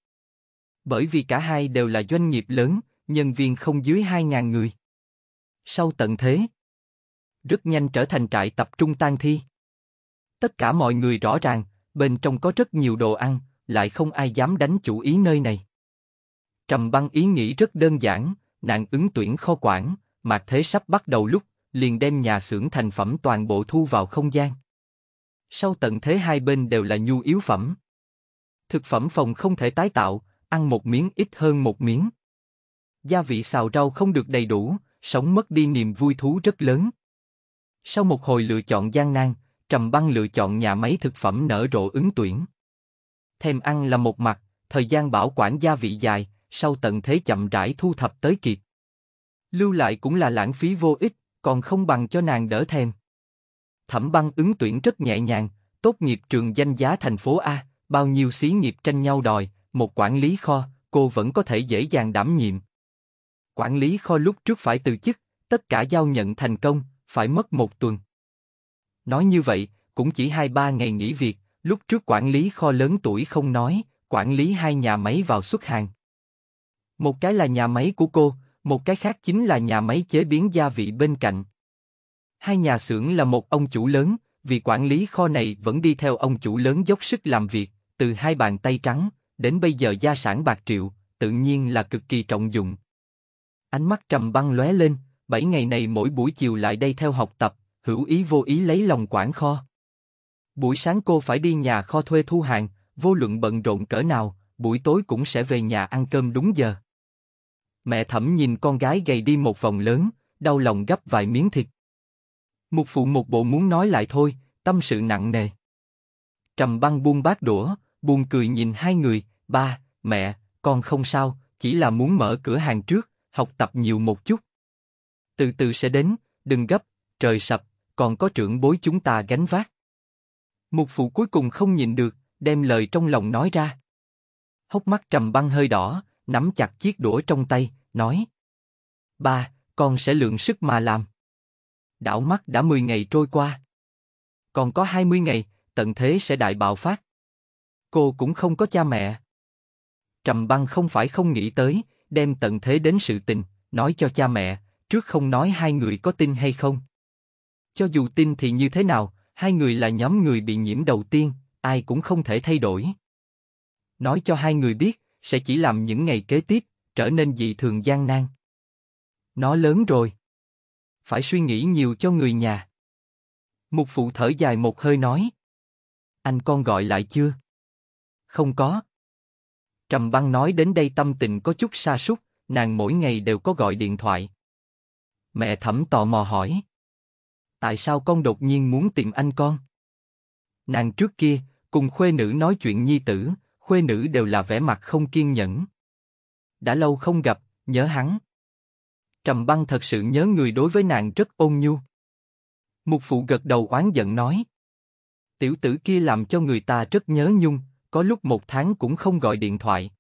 Bởi vì cả hai đều là doanh nghiệp lớn, nhân viên không dưới 2.000 người. Sau tận thế, rất nhanh trở thành trại tập trung tang thi. Tất cả mọi người rõ ràng, bên trong có rất nhiều đồ ăn, lại không ai dám đánh chủ ý nơi này. Trầm băng ý nghĩ rất đơn giản, nàng ứng tuyển kho quản, mặt thế sắp bắt đầu lúc, liền đem nhà xưởng thành phẩm toàn bộ thu vào không gian. Sau tận thế hai bên đều là nhu yếu phẩm. Thực phẩm phòng không thể tái tạo, ăn một miếng ít hơn một miếng. Gia vị xào rau không được đầy đủ, sống mất đi niềm vui thú rất lớn. Sau một hồi lựa chọn gian nan, Trầm Băng lựa chọn nhà máy thực phẩm nở rộ ứng tuyển. Thêm ăn là một mặt, thời gian bảo quản gia vị dài, sau tận thế chậm rãi thu thập tới kịp, Lưu lại cũng là lãng phí vô ích, còn không bằng cho nàng đỡ thèm. Thẩm băng ứng tuyển rất nhẹ nhàng, tốt nghiệp trường danh giá thành phố A, bao nhiêu xí nghiệp tranh nhau đòi, một quản lý kho, cô vẫn có thể dễ dàng đảm nhiệm. Quản lý kho lúc trước phải từ chức, tất cả giao nhận thành công, phải mất một tuần. Nói như vậy, cũng chỉ hai ba ngày nghỉ việc, Lúc trước quản lý kho lớn tuổi không nói, quản lý hai nhà máy vào xuất hàng. Một cái là nhà máy của cô, một cái khác chính là nhà máy chế biến gia vị bên cạnh. Hai nhà xưởng là một ông chủ lớn, vì quản lý kho này vẫn đi theo ông chủ lớn dốc sức làm việc, từ hai bàn tay trắng, đến bây giờ gia sản bạc triệu, tự nhiên là cực kỳ trọng dụng. Ánh mắt trầm băng lóe lên, bảy ngày này mỗi buổi chiều lại đây theo học tập, hữu ý vô ý lấy lòng quản kho. Buổi sáng cô phải đi nhà kho thuê thu hàng, vô luận bận rộn cỡ nào, buổi tối cũng sẽ về nhà ăn cơm đúng giờ. Mẹ thẩm nhìn con gái gầy đi một vòng lớn, đau lòng gấp vài miếng thịt. Một phụ một bộ muốn nói lại thôi, tâm sự nặng nề. Trầm băng buông bát đũa, buồn cười nhìn hai người, ba, mẹ, con không sao, chỉ là muốn mở cửa hàng trước, học tập nhiều một chút. Từ từ sẽ đến, đừng gấp, trời sập, còn có trưởng bối chúng ta gánh vác. Mục phụ cuối cùng không nhịn được, đem lời trong lòng nói ra. Hốc mắt trầm băng hơi đỏ, nắm chặt chiếc đũa trong tay, nói. Ba, con sẽ lượng sức mà làm. Đảo mắt đã 10 ngày trôi qua. Còn có 20 ngày, tận thế sẽ đại bạo phát. Cô cũng không có cha mẹ. Trầm băng không phải không nghĩ tới, đem tận thế đến sự tình, nói cho cha mẹ, trước không nói hai người có tin hay không. Cho dù tin thì như thế nào, Hai người là nhóm người bị nhiễm đầu tiên, ai cũng không thể thay đổi. Nói cho hai người biết, sẽ chỉ làm những ngày kế tiếp, trở nên dị thường gian nan. Nó lớn rồi. Phải suy nghĩ nhiều cho người nhà. Mục phụ thở dài một hơi nói. Anh con gọi lại chưa? Không có. Trầm băng nói đến đây tâm tình có chút xa sút, nàng mỗi ngày đều có gọi điện thoại. Mẹ thẩm tò mò hỏi tại sao con đột nhiên muốn tìm anh con? Nàng trước kia, cùng khuê nữ nói chuyện nhi tử, khuê nữ đều là vẻ mặt không kiên nhẫn. Đã lâu không gặp, nhớ hắn. Trầm băng thật sự nhớ người đối với nàng rất ôn nhu. Mục phụ gật đầu oán giận nói. Tiểu tử kia làm cho người ta rất nhớ nhung, có lúc một tháng cũng không gọi điện thoại.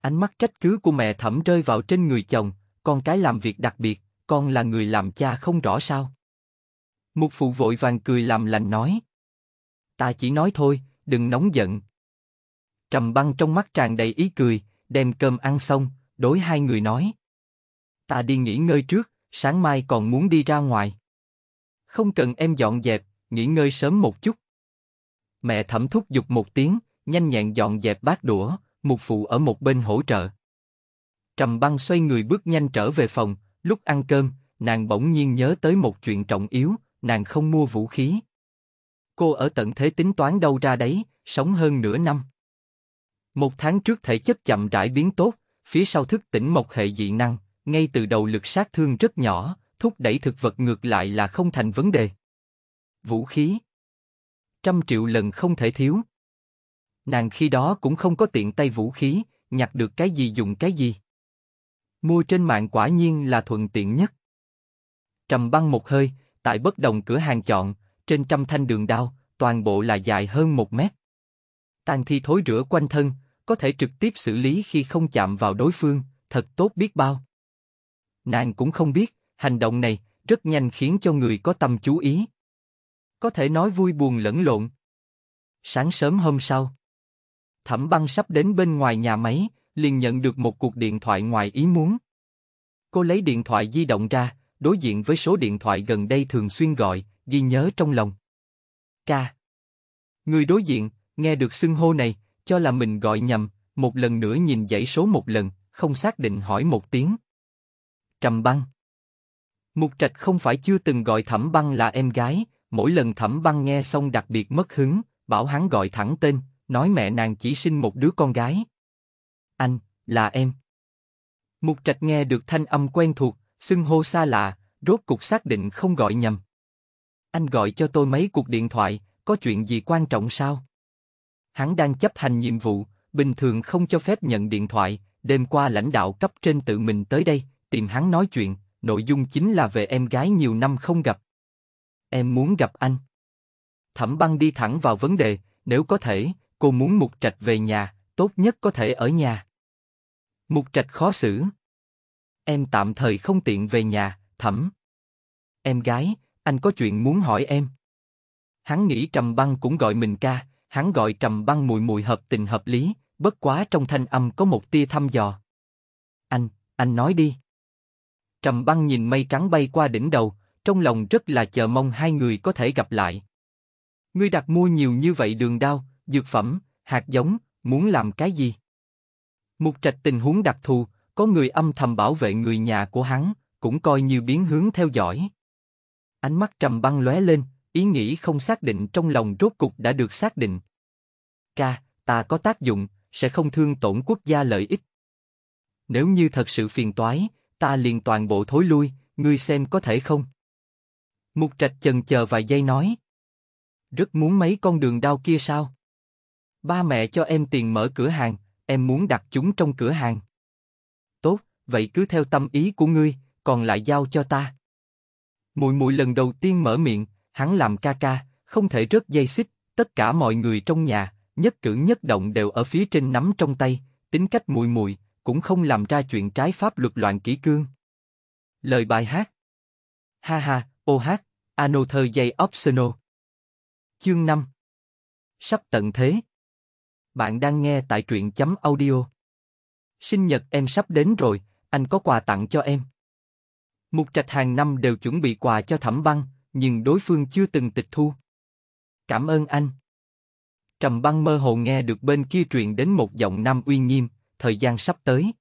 Ánh mắt trách cứ của mẹ thẩm rơi vào trên người chồng, con cái làm việc đặc biệt, con là người làm cha không rõ sao. Mục phụ vội vàng cười làm lành nói. Ta chỉ nói thôi, đừng nóng giận. Trầm băng trong mắt tràn đầy ý cười, đem cơm ăn xong, đối hai người nói. Ta đi nghỉ ngơi trước, sáng mai còn muốn đi ra ngoài. Không cần em dọn dẹp, nghỉ ngơi sớm một chút. Mẹ thẩm thúc giục một tiếng, nhanh nhẹn dọn dẹp bát đũa, mục phụ ở một bên hỗ trợ. Trầm băng xoay người bước nhanh trở về phòng, lúc ăn cơm, nàng bỗng nhiên nhớ tới một chuyện trọng yếu, nàng không mua vũ khí. Cô ở tận thế tính toán đâu ra đấy, sống hơn nửa năm. Một tháng trước thể chất chậm rãi biến tốt, phía sau thức tỉnh một hệ dị năng, ngay từ đầu lực sát thương rất nhỏ, thúc đẩy thực vật ngược lại là không thành vấn đề. Vũ khí Trăm triệu lần không thể thiếu. Nàng khi đó cũng không có tiện tay vũ khí, nhặt được cái gì dùng cái gì. Mua trên mạng quả nhiên là thuận tiện nhất. Trầm băng một hơi, tại bất đồng cửa hàng chọn, trên trăm thanh đường đao, toàn bộ là dài hơn một mét. Tàn thi thối rửa quanh thân, có thể trực tiếp xử lý khi không chạm vào đối phương, thật tốt biết bao. Nàng cũng không biết, hành động này rất nhanh khiến cho người có tâm chú ý. Có thể nói vui buồn lẫn lộn. Sáng sớm hôm sau, Thẩm Băng sắp đến bên ngoài nhà máy, liền nhận được một cuộc điện thoại ngoài ý muốn. Cô lấy điện thoại di động ra, đối diện với số điện thoại gần đây thường xuyên gọi, ghi nhớ trong lòng. Ca. Người đối diện, nghe được xưng hô này, cho là mình gọi nhầm, một lần nữa nhìn dãy số một lần, không xác định hỏi một tiếng. Trầm băng. Mục trạch không phải chưa từng gọi thẩm băng là em gái, mỗi lần thẩm băng nghe xong đặc biệt mất hứng, bảo hắn gọi thẳng tên, nói mẹ nàng chỉ sinh một đứa con gái. Anh, là em. Mục trạch nghe được thanh âm quen thuộc, Xưng hô xa lạ, rốt cục xác định không gọi nhầm. Anh gọi cho tôi mấy cuộc điện thoại, có chuyện gì quan trọng sao? Hắn đang chấp hành nhiệm vụ, bình thường không cho phép nhận điện thoại, đêm qua lãnh đạo cấp trên tự mình tới đây, tìm hắn nói chuyện, nội dung chính là về em gái nhiều năm không gặp. Em muốn gặp anh. Thẩm băng đi thẳng vào vấn đề, nếu có thể, cô muốn Mục Trạch về nhà, tốt nhất có thể ở nhà. Mục Trạch khó xử, Em tạm thời không tiện về nhà, thẩm. Em gái, anh có chuyện muốn hỏi em. Hắn nghĩ Trầm Băng cũng gọi mình ca, hắn gọi Trầm Băng mùi mùi hợp tình hợp lý, bất quá trong thanh âm có một tia thăm dò. Anh, anh nói đi. Trầm Băng nhìn mây trắng bay qua đỉnh đầu, trong lòng rất là chờ mong hai người có thể gặp lại. Ngươi đặt mua nhiều như vậy đường đao, dược phẩm, hạt giống, muốn làm cái gì? Mục trạch tình huống đặc thù, có người âm thầm bảo vệ người nhà của hắn, cũng coi như biến hướng theo dõi. Ánh mắt trầm băng lóe lên, ý nghĩ không xác định trong lòng rốt cục đã được xác định. Ca, ta có tác dụng, sẽ không thương tổn quốc gia lợi ích. Nếu như thật sự phiền toái, ta liền toàn bộ thối lui, ngươi xem có thể không? Mục trạch chần chờ vài giây nói. Rất muốn mấy con đường đao kia sao? Ba mẹ cho em tiền mở cửa hàng, em muốn đặt chúng trong cửa hàng vậy cứ theo tâm ý của ngươi, còn lại giao cho ta. Mùi mùi lần đầu tiên mở miệng, hắn làm ca ca, không thể rớt dây xích, tất cả mọi người trong nhà, nhất cử nhất động đều ở phía trên nắm trong tay, tính cách mùi mùi, cũng không làm ra chuyện trái pháp luật loạn kỹ cương. Lời bài hát Ha ha, ô hát, ano thơ dây optional. Chương 5 Sắp tận thế Bạn đang nghe tại truyện chấm audio. Sinh nhật em sắp đến rồi, anh có quà tặng cho em. Mục trạch hàng năm đều chuẩn bị quà cho thẩm băng, nhưng đối phương chưa từng tịch thu. Cảm ơn anh. Trầm băng mơ hồ nghe được bên kia truyền đến một giọng nam uy nghiêm, thời gian sắp tới.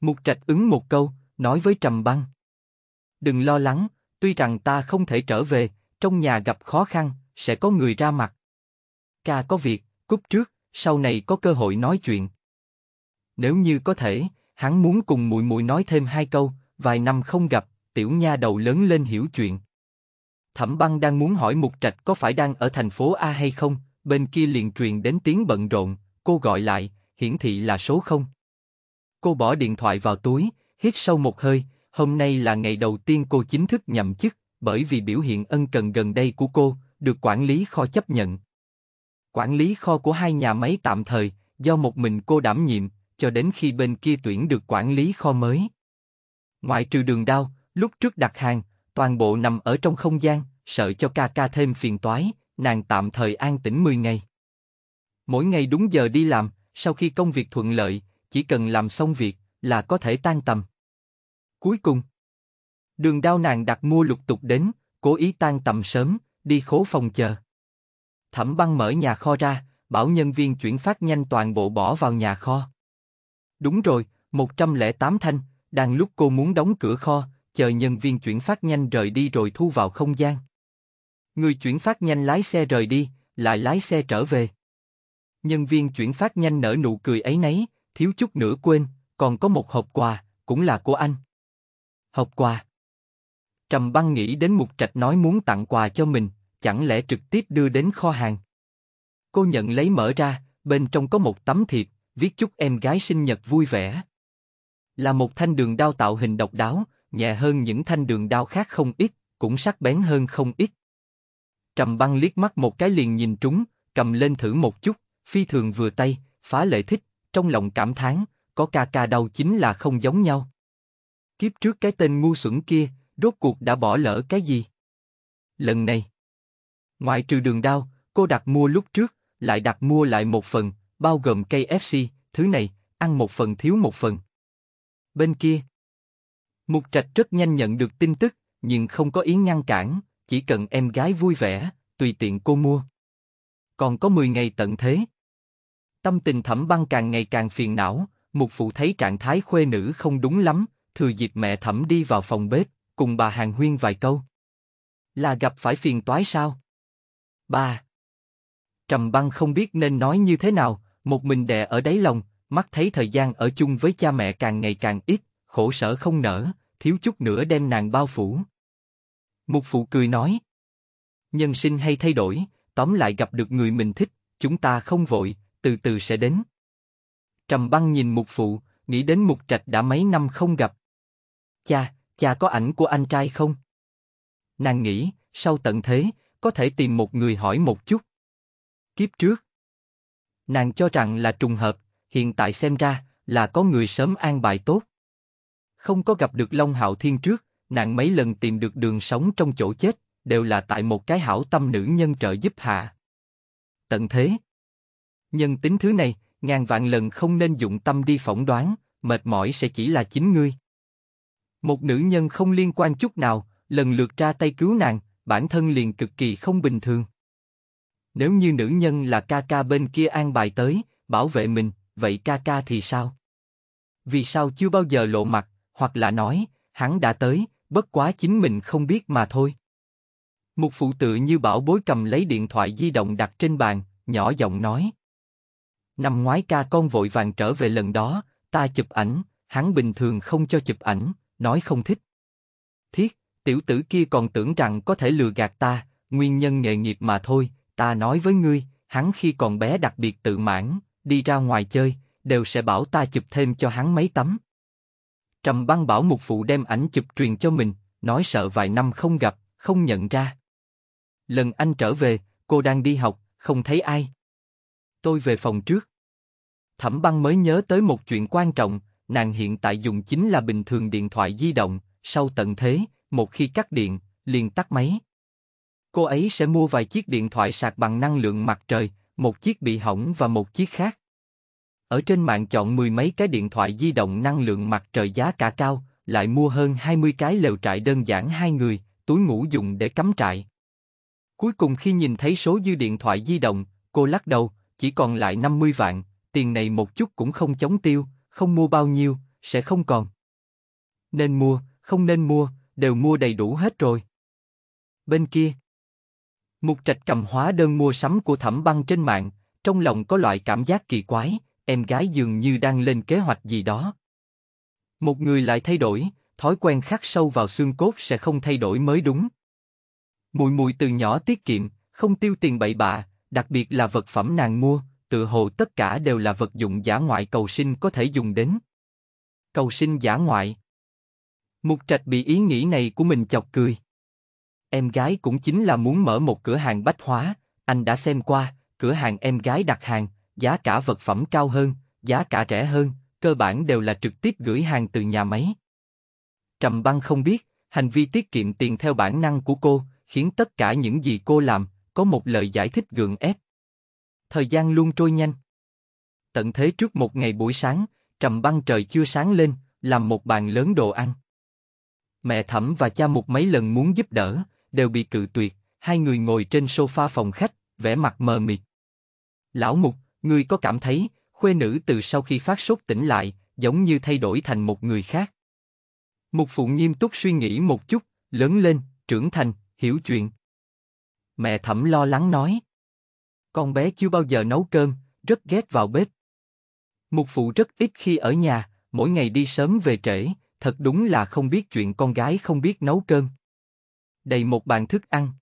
Mục trạch ứng một câu, nói với trầm băng. Đừng lo lắng, tuy rằng ta không thể trở về, trong nhà gặp khó khăn, sẽ có người ra mặt. Ca có việc, cúp trước, sau này có cơ hội nói chuyện. Nếu như có thể, Hắn muốn cùng muội muội nói thêm hai câu, vài năm không gặp, tiểu nha đầu lớn lên hiểu chuyện. Thẩm Băng đang muốn hỏi Mục Trạch có phải đang ở thành phố A hay không, bên kia liền truyền đến tiếng bận rộn, cô gọi lại, hiển thị là số không. Cô bỏ điện thoại vào túi, hít sâu một hơi, hôm nay là ngày đầu tiên cô chính thức nhậm chức, bởi vì biểu hiện ân cần gần đây của cô, được quản lý kho chấp nhận. Quản lý kho của hai nhà máy tạm thời, do một mình cô đảm nhiệm, cho đến khi bên kia tuyển được quản lý kho mới. Ngoại trừ đường đao, lúc trước đặt hàng, toàn bộ nằm ở trong không gian, sợ cho ca ca thêm phiền toái, nàng tạm thời an tĩnh 10 ngày. Mỗi ngày đúng giờ đi làm, sau khi công việc thuận lợi, chỉ cần làm xong việc là có thể tan tầm. Cuối cùng, đường đao nàng đặt mua lục tục đến, cố ý tan tầm sớm, đi khố phòng chờ. Thẩm băng mở nhà kho ra, bảo nhân viên chuyển phát nhanh toàn bộ bỏ vào nhà kho. Đúng rồi, 108 thanh, đang lúc cô muốn đóng cửa kho, chờ nhân viên chuyển phát nhanh rời đi rồi thu vào không gian. Người chuyển phát nhanh lái xe rời đi, lại lái xe trở về. Nhân viên chuyển phát nhanh nở nụ cười ấy nấy, thiếu chút nữa quên, còn có một hộp quà, cũng là của anh. Hộp quà. Trầm băng nghĩ đến mục trạch nói muốn tặng quà cho mình, chẳng lẽ trực tiếp đưa đến kho hàng. Cô nhận lấy mở ra, bên trong có một tấm thiệp, viết chúc em gái sinh nhật vui vẻ. Là một thanh đường đao tạo hình độc đáo, nhẹ hơn những thanh đường đao khác không ít, cũng sắc bén hơn không ít. Trầm băng liếc mắt một cái liền nhìn trúng, cầm lên thử một chút, phi thường vừa tay, phá lệ thích, trong lòng cảm thán, có ca ca đau chính là không giống nhau. Kiếp trước cái tên ngu xuẩn kia, rốt cuộc đã bỏ lỡ cái gì? Lần này, ngoại trừ đường đao, cô đặt mua lúc trước, lại đặt mua lại một phần, bao gồm KFC, thứ này, ăn một phần thiếu một phần. Bên kia, Mục Trạch rất nhanh nhận được tin tức, nhưng không có ý ngăn cản, chỉ cần em gái vui vẻ, tùy tiện cô mua. Còn có 10 ngày tận thế. Tâm tình thẩm băng càng ngày càng phiền não, mục phụ thấy trạng thái khuê nữ không đúng lắm, thừa dịp mẹ thẩm đi vào phòng bếp, cùng bà hàng huyên vài câu. Là gặp phải phiền toái sao? Bà Trầm băng không biết nên nói như thế nào, một mình đè ở đáy lòng, mắt thấy thời gian ở chung với cha mẹ càng ngày càng ít, khổ sở không nở, thiếu chút nữa đem nàng bao phủ. Mục phụ cười nói, nhân sinh hay thay đổi, tóm lại gặp được người mình thích, chúng ta không vội, từ từ sẽ đến. Trầm băng nhìn mục phụ, nghĩ đến mục trạch đã mấy năm không gặp. Cha, cha có ảnh của anh trai không? Nàng nghĩ, sau tận thế, có thể tìm một người hỏi một chút. Kiếp trước, nàng cho rằng là trùng hợp, hiện tại xem ra là có người sớm an bài tốt. Không có gặp được Long Hạo Thiên trước, nàng mấy lần tìm được đường sống trong chỗ chết, đều là tại một cái hảo tâm nữ nhân trợ giúp hạ. Tận thế. Nhân tính thứ này, ngàn vạn lần không nên dụng tâm đi phỏng đoán, mệt mỏi sẽ chỉ là chính ngươi. Một nữ nhân không liên quan chút nào, lần lượt ra tay cứu nàng, bản thân liền cực kỳ không bình thường. Nếu như nữ nhân là ca ca bên kia an bài tới, bảo vệ mình, vậy ca ca thì sao? Vì sao chưa bao giờ lộ mặt, hoặc là nói, hắn đã tới, bất quá chính mình không biết mà thôi. Một phụ tự như bảo bối cầm lấy điện thoại di động đặt trên bàn, nhỏ giọng nói. Năm ngoái ca con vội vàng trở về lần đó, ta chụp ảnh, hắn bình thường không cho chụp ảnh, nói không thích. Thiết, tiểu tử kia còn tưởng rằng có thể lừa gạt ta, nguyên nhân nghề nghiệp mà thôi, ta nói với ngươi, hắn khi còn bé đặc biệt tự mãn, đi ra ngoài chơi, đều sẽ bảo ta chụp thêm cho hắn mấy tấm. Trầm băng bảo mục phụ đem ảnh chụp truyền cho mình, nói sợ vài năm không gặp, không nhận ra. Lần anh trở về, cô đang đi học, không thấy ai. Tôi về phòng trước. Thẩm băng mới nhớ tới một chuyện quan trọng, nàng hiện tại dùng chính là bình thường điện thoại di động, sau tận thế, một khi cắt điện, liền tắt máy. Cô ấy sẽ mua vài chiếc điện thoại sạc bằng năng lượng mặt trời, một chiếc bị hỏng và một chiếc khác. Ở trên mạng chọn mười mấy cái điện thoại di động năng lượng mặt trời giá cả cao, lại mua hơn 20 cái lều trại đơn giản hai người, túi ngủ dùng để cắm trại. Cuối cùng khi nhìn thấy số dư điện thoại di động, cô lắc đầu, chỉ còn lại 50 vạn, tiền này một chút cũng không chống tiêu, không mua bao nhiêu, sẽ không còn. Nên mua, không nên mua, đều mua đầy đủ hết rồi. Bên kia, Mục trạch cầm hóa đơn mua sắm của thẩm băng trên mạng, trong lòng có loại cảm giác kỳ quái, em gái dường như đang lên kế hoạch gì đó. Một người lại thay đổi, thói quen khắc sâu vào xương cốt sẽ không thay đổi mới đúng. Mùi mùi từ nhỏ tiết kiệm, không tiêu tiền bậy bạ, đặc biệt là vật phẩm nàng mua, tự hồ tất cả đều là vật dụng giả ngoại cầu sinh có thể dùng đến. Cầu sinh giả ngoại. Mục trạch bị ý nghĩ này của mình chọc cười. Em gái cũng chính là muốn mở một cửa hàng bách hóa, anh đã xem qua, cửa hàng em gái đặt hàng, giá cả vật phẩm cao hơn, giá cả rẻ hơn, cơ bản đều là trực tiếp gửi hàng từ nhà máy. Trầm băng không biết, hành vi tiết kiệm tiền theo bản năng của cô, khiến tất cả những gì cô làm, có một lời giải thích gượng ép. Thời gian luôn trôi nhanh. Tận thế trước một ngày buổi sáng, trầm băng trời chưa sáng lên, làm một bàn lớn đồ ăn. Mẹ thẩm và cha một mấy lần muốn giúp đỡ, đều bị cự tuyệt, hai người ngồi trên sofa phòng khách, vẻ mặt mờ mịt. Lão Mục, ngươi có cảm thấy, khuê nữ từ sau khi phát sốt tỉnh lại, giống như thay đổi thành một người khác? Mục Phụ nghiêm túc suy nghĩ một chút, lớn lên, trưởng thành, hiểu chuyện. Mẹ thẩm lo lắng nói. Con bé chưa bao giờ nấu cơm, rất ghét vào bếp. Mục Phụ rất ít khi ở nhà, mỗi ngày đi sớm về trễ, thật đúng là không biết chuyện con gái không biết nấu cơm đầy một bàn thức ăn.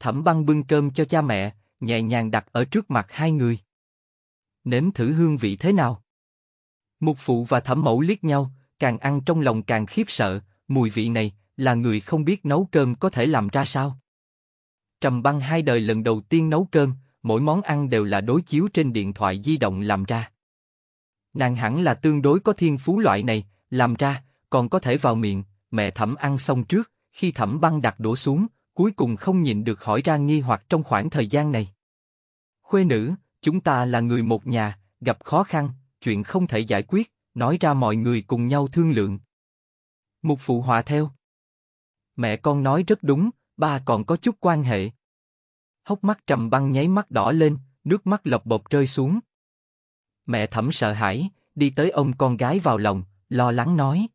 Thẩm băng bưng cơm cho cha mẹ, nhẹ nhàng đặt ở trước mặt hai người. Nếm thử hương vị thế nào? Mục phụ và thẩm mẫu liếc nhau, càng ăn trong lòng càng khiếp sợ, mùi vị này là người không biết nấu cơm có thể làm ra sao. Trầm băng hai đời lần đầu tiên nấu cơm, mỗi món ăn đều là đối chiếu trên điện thoại di động làm ra. Nàng hẳn là tương đối có thiên phú loại này, làm ra, còn có thể vào miệng, mẹ thẩm ăn xong trước khi thẩm băng đặt đổ xuống, cuối cùng không nhìn được hỏi ra nghi hoặc trong khoảng thời gian này. Khuê nữ, chúng ta là người một nhà, gặp khó khăn, chuyện không thể giải quyết, nói ra mọi người cùng nhau thương lượng. Mục phụ hòa theo. Mẹ con nói rất đúng, ba còn có chút quan hệ. Hốc mắt trầm băng nháy mắt đỏ lên, nước mắt lọc bột rơi xuống. Mẹ thẩm sợ hãi, đi tới ông con gái vào lòng, lo lắng nói.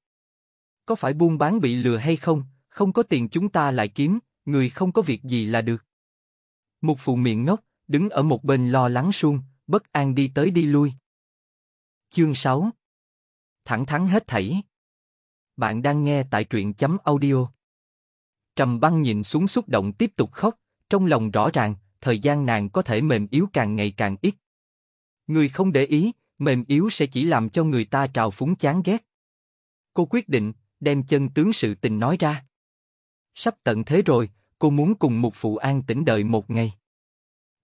Có phải buôn bán bị lừa hay không, không có tiền chúng ta lại kiếm, người không có việc gì là được. Một phụ miệng ngốc, đứng ở một bên lo lắng suông, bất an đi tới đi lui. Chương 6 Thẳng thắn hết thảy Bạn đang nghe tại truyện chấm audio. Trầm băng nhìn xuống xúc động tiếp tục khóc, trong lòng rõ ràng, thời gian nàng có thể mềm yếu càng ngày càng ít. Người không để ý, mềm yếu sẽ chỉ làm cho người ta trào phúng chán ghét. Cô quyết định, đem chân tướng sự tình nói ra. Sắp tận thế rồi, cô muốn cùng một phụ an tĩnh đợi một ngày.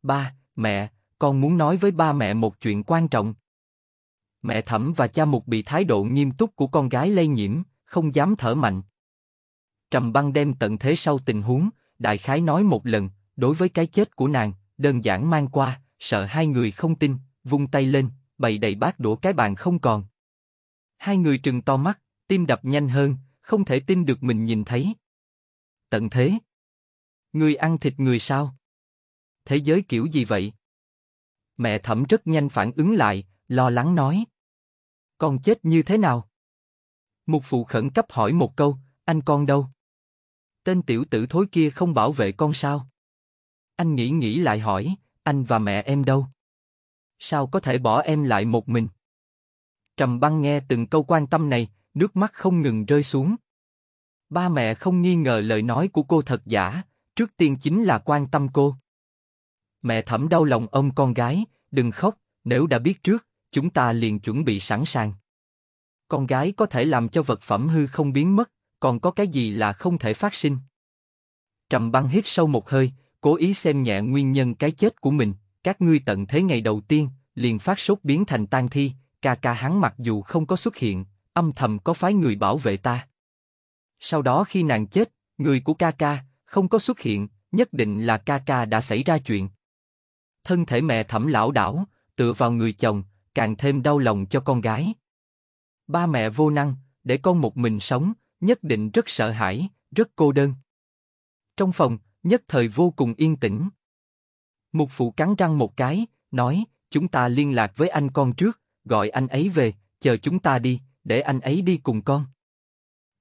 Ba, mẹ, con muốn nói với ba mẹ một chuyện quan trọng. Mẹ thẩm và cha mục bị thái độ nghiêm túc của con gái lây nhiễm, không dám thở mạnh. Trầm băng đem tận thế sau tình huống, đại khái nói một lần, đối với cái chết của nàng, đơn giản mang qua, sợ hai người không tin, vung tay lên, bày đầy bát đũa cái bàn không còn. Hai người trừng to mắt, tim đập nhanh hơn, không thể tin được mình nhìn thấy tận thế. Người ăn thịt người sao? Thế giới kiểu gì vậy? Mẹ thẩm rất nhanh phản ứng lại, lo lắng nói. Con chết như thế nào? Mục phụ khẩn cấp hỏi một câu, anh con đâu? Tên tiểu tử thối kia không bảo vệ con sao? Anh nghĩ nghĩ lại hỏi, anh và mẹ em đâu? Sao có thể bỏ em lại một mình? Trầm băng nghe từng câu quan tâm này, nước mắt không ngừng rơi xuống. Ba mẹ không nghi ngờ lời nói của cô thật giả, trước tiên chính là quan tâm cô. Mẹ thẩm đau lòng ông con gái, đừng khóc, nếu đã biết trước, chúng ta liền chuẩn bị sẵn sàng. Con gái có thể làm cho vật phẩm hư không biến mất, còn có cái gì là không thể phát sinh. Trầm băng hít sâu một hơi, cố ý xem nhẹ nguyên nhân cái chết của mình, các ngươi tận thế ngày đầu tiên, liền phát sốt biến thành tan thi, ca ca hắn mặc dù không có xuất hiện, âm thầm có phái người bảo vệ ta. Sau đó khi nàng chết, người của ca ca không có xuất hiện, nhất định là ca ca đã xảy ra chuyện. Thân thể mẹ thẩm lão đảo, tựa vào người chồng, càng thêm đau lòng cho con gái. Ba mẹ vô năng, để con một mình sống, nhất định rất sợ hãi, rất cô đơn. Trong phòng, nhất thời vô cùng yên tĩnh. Mục phụ cắn răng một cái, nói, chúng ta liên lạc với anh con trước, gọi anh ấy về, chờ chúng ta đi, để anh ấy đi cùng con.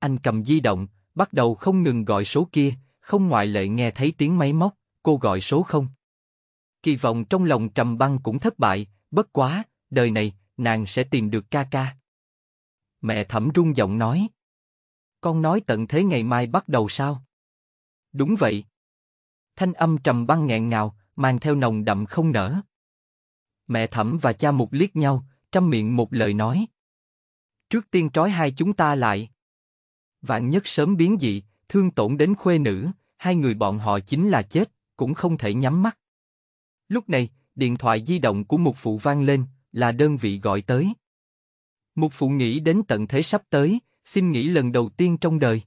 Anh cầm di động, bắt đầu không ngừng gọi số kia, không ngoại lệ nghe thấy tiếng máy móc, cô gọi số không. Kỳ vọng trong lòng trầm băng cũng thất bại, bất quá, đời này, nàng sẽ tìm được ca ca. Mẹ thẩm rung giọng nói. Con nói tận thế ngày mai bắt đầu sao? Đúng vậy. Thanh âm trầm băng nghẹn ngào, mang theo nồng đậm không nở. Mẹ thẩm và cha mục liếc nhau, trăm miệng một lời nói. Trước tiên trói hai chúng ta lại. Vạn nhất sớm biến dị, thương tổn đến khuê nữ, hai người bọn họ chính là chết, cũng không thể nhắm mắt. Lúc này, điện thoại di động của mục phụ vang lên, là đơn vị gọi tới. Mục phụ nghĩ đến tận thế sắp tới, xin nghỉ lần đầu tiên trong đời.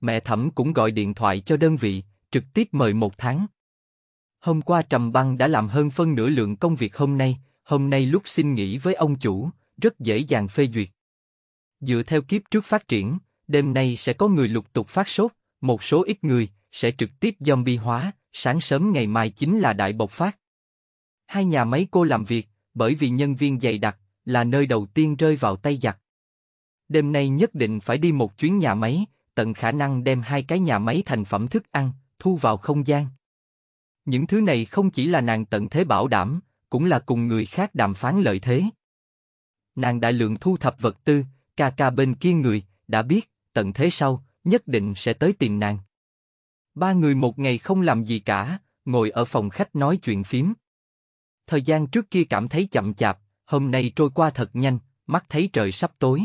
Mẹ thẩm cũng gọi điện thoại cho đơn vị, trực tiếp mời một tháng. Hôm qua Trầm Băng đã làm hơn phân nửa lượng công việc hôm nay, hôm nay lúc xin nghỉ với ông chủ, rất dễ dàng phê duyệt. Dựa theo kiếp trước phát triển, đêm nay sẽ có người lục tục phát sốt, một số ít người sẽ trực tiếp zombie hóa, sáng sớm ngày mai chính là đại bộc phát. Hai nhà máy cô làm việc, bởi vì nhân viên dày đặc, là nơi đầu tiên rơi vào tay giặc. Đêm nay nhất định phải đi một chuyến nhà máy, tận khả năng đem hai cái nhà máy thành phẩm thức ăn, thu vào không gian. Những thứ này không chỉ là nàng tận thế bảo đảm, cũng là cùng người khác đàm phán lợi thế. Nàng đại lượng thu thập vật tư, ca ca bên kia người, đã biết, tận thế sau, nhất định sẽ tới tìm nàng. Ba người một ngày không làm gì cả, ngồi ở phòng khách nói chuyện phím. Thời gian trước kia cảm thấy chậm chạp, hôm nay trôi qua thật nhanh, mắt thấy trời sắp tối.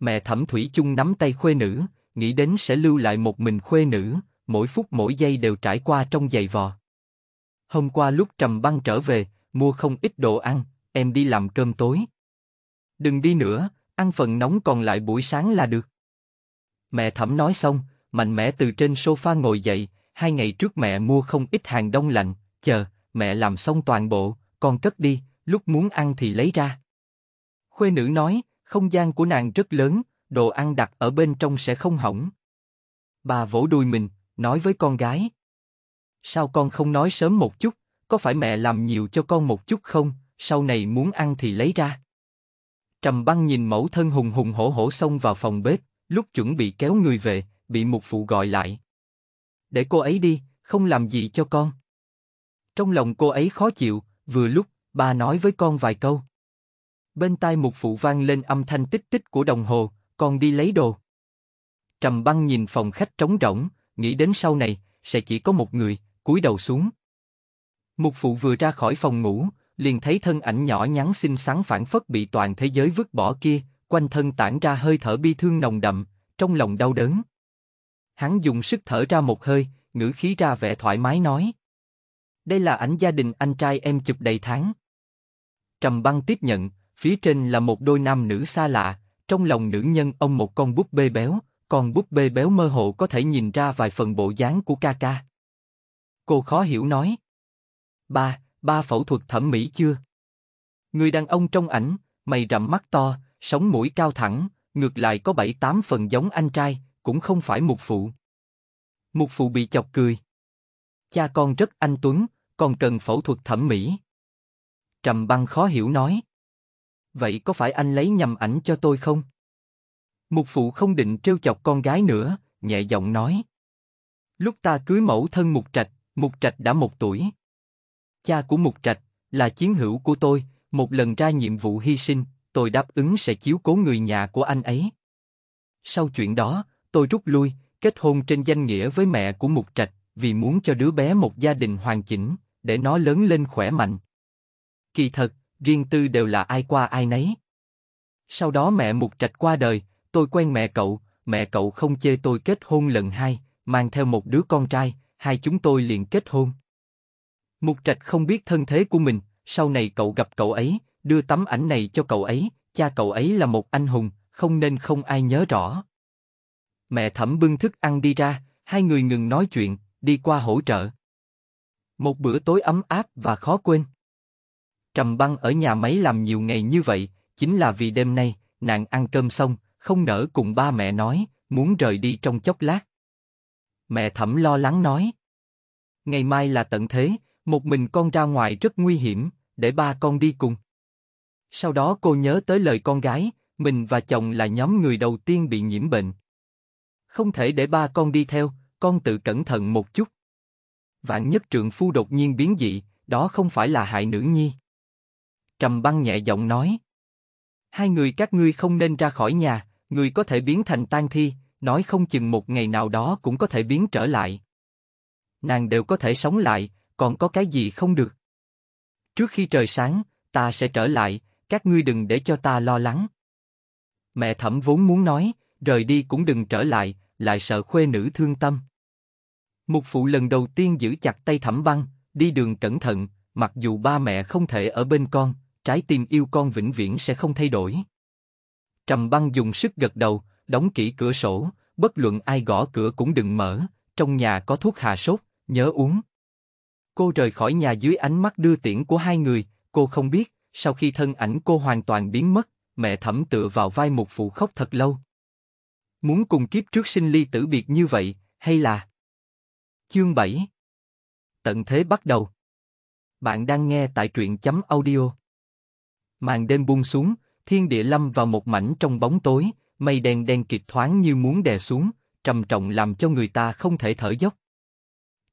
Mẹ Thẩm Thủy chung nắm tay khuê nữ, nghĩ đến sẽ lưu lại một mình khuê nữ, mỗi phút mỗi giây đều trải qua trong giày vò. Hôm qua lúc Trầm Băng trở về, mua không ít đồ ăn, em đi làm cơm tối. Đừng đi nữa, ăn phần nóng còn lại buổi sáng là được. Mẹ thẩm nói xong, mạnh mẽ từ trên sofa ngồi dậy, hai ngày trước mẹ mua không ít hàng đông lạnh, chờ, mẹ làm xong toàn bộ, con cất đi, lúc muốn ăn thì lấy ra. Khuê nữ nói, không gian của nàng rất lớn, đồ ăn đặt ở bên trong sẽ không hỏng. Bà vỗ đùi mình, nói với con gái. Sao con không nói sớm một chút, có phải mẹ làm nhiều cho con một chút không, sau này muốn ăn thì lấy ra. Trầm băng nhìn mẫu thân hùng hùng hổ hổ xông vào phòng bếp, Lúc chuẩn bị kéo người về, bị một phụ gọi lại. Để cô ấy đi, không làm gì cho con. Trong lòng cô ấy khó chịu, vừa lúc, bà nói với con vài câu. Bên tai một phụ vang lên âm thanh tích tích của đồng hồ, con đi lấy đồ. Trầm băng nhìn phòng khách trống rỗng, nghĩ đến sau này, sẽ chỉ có một người, cúi đầu xuống. Mục phụ vừa ra khỏi phòng ngủ, liền thấy thân ảnh nhỏ nhắn xinh xắn phản phất bị toàn thế giới vứt bỏ kia, quanh thân tản ra hơi thở bi thương nồng đậm, trong lòng đau đớn. Hắn dùng sức thở ra một hơi, ngữ khí ra vẻ thoải mái nói. Đây là ảnh gia đình anh trai em chụp đầy tháng. Trầm băng tiếp nhận, phía trên là một đôi nam nữ xa lạ, trong lòng nữ nhân ông một con búp bê béo, con búp bê béo mơ hồ có thể nhìn ra vài phần bộ dáng của ca ca. Cô khó hiểu nói. Ba, ba phẫu thuật thẩm mỹ chưa? Người đàn ông trong ảnh, mày rậm mắt to, sống mũi cao thẳng, ngược lại có bảy tám phần giống anh trai, cũng không phải một phụ. Một phụ bị chọc cười. Cha con rất anh tuấn, còn cần phẫu thuật thẩm mỹ. Trầm băng khó hiểu nói. Vậy có phải anh lấy nhầm ảnh cho tôi không? Một phụ không định trêu chọc con gái nữa, nhẹ giọng nói. Lúc ta cưới mẫu thân Mục Trạch, Mục Trạch đã một tuổi. Cha của Mục Trạch là chiến hữu của tôi, một lần ra nhiệm vụ hy sinh, tôi đáp ứng sẽ chiếu cố người nhà của anh ấy. Sau chuyện đó, tôi rút lui, kết hôn trên danh nghĩa với mẹ của Mục Trạch, vì muốn cho đứa bé một gia đình hoàn chỉnh, để nó lớn lên khỏe mạnh. Kỳ thật, riêng tư đều là ai qua ai nấy. Sau đó mẹ Mục Trạch qua đời, tôi quen mẹ cậu, mẹ cậu không chê tôi kết hôn lần hai, mang theo một đứa con trai, hai chúng tôi liền kết hôn. Mục Trạch không biết thân thế của mình, sau này cậu gặp cậu ấy, đưa tấm ảnh này cho cậu ấy, cha cậu ấy là một anh hùng, không nên không ai nhớ rõ. Mẹ thẩm bưng thức ăn đi ra, hai người ngừng nói chuyện, đi qua hỗ trợ. Một bữa tối ấm áp và khó quên. Trầm băng ở nhà máy làm nhiều ngày như vậy, chính là vì đêm nay, nàng ăn cơm xong, không nỡ cùng ba mẹ nói, muốn rời đi trong chốc lát. Mẹ thẩm lo lắng nói. Ngày mai là tận thế, một mình con ra ngoài rất nguy hiểm, để ba con đi cùng. Sau đó cô nhớ tới lời con gái, mình và chồng là nhóm người đầu tiên bị nhiễm bệnh. Không thể để ba con đi theo, con tự cẩn thận một chút. Vạn nhất trượng phu đột nhiên biến dị, đó không phải là hại nữ nhi. Trầm băng nhẹ giọng nói. Hai người các ngươi không nên ra khỏi nhà, người có thể biến thành tan thi, nói không chừng một ngày nào đó cũng có thể biến trở lại. Nàng đều có thể sống lại, còn có cái gì không được. Trước khi trời sáng, ta sẽ trở lại, các ngươi đừng để cho ta lo lắng. Mẹ thẩm vốn muốn nói, rời đi cũng đừng trở lại, lại sợ khuê nữ thương tâm. Mục phụ lần đầu tiên giữ chặt tay thẩm băng, đi đường cẩn thận, mặc dù ba mẹ không thể ở bên con, trái tim yêu con vĩnh viễn sẽ không thay đổi. Trầm băng dùng sức gật đầu, đóng kỹ cửa sổ, bất luận ai gõ cửa cũng đừng mở, trong nhà có thuốc hạ sốt, nhớ uống. Cô rời khỏi nhà dưới ánh mắt đưa tiễn của hai người, cô không biết, sau khi thân ảnh cô hoàn toàn biến mất, mẹ thẩm tựa vào vai một phụ khóc thật lâu. Muốn cùng kiếp trước sinh ly tử biệt như vậy, hay là... Chương 7 Tận thế bắt đầu Bạn đang nghe tại truyện chấm audio Màn đêm buông xuống, thiên địa lâm vào một mảnh trong bóng tối, mây đen đen kịt thoáng như muốn đè xuống, trầm trọng làm cho người ta không thể thở dốc.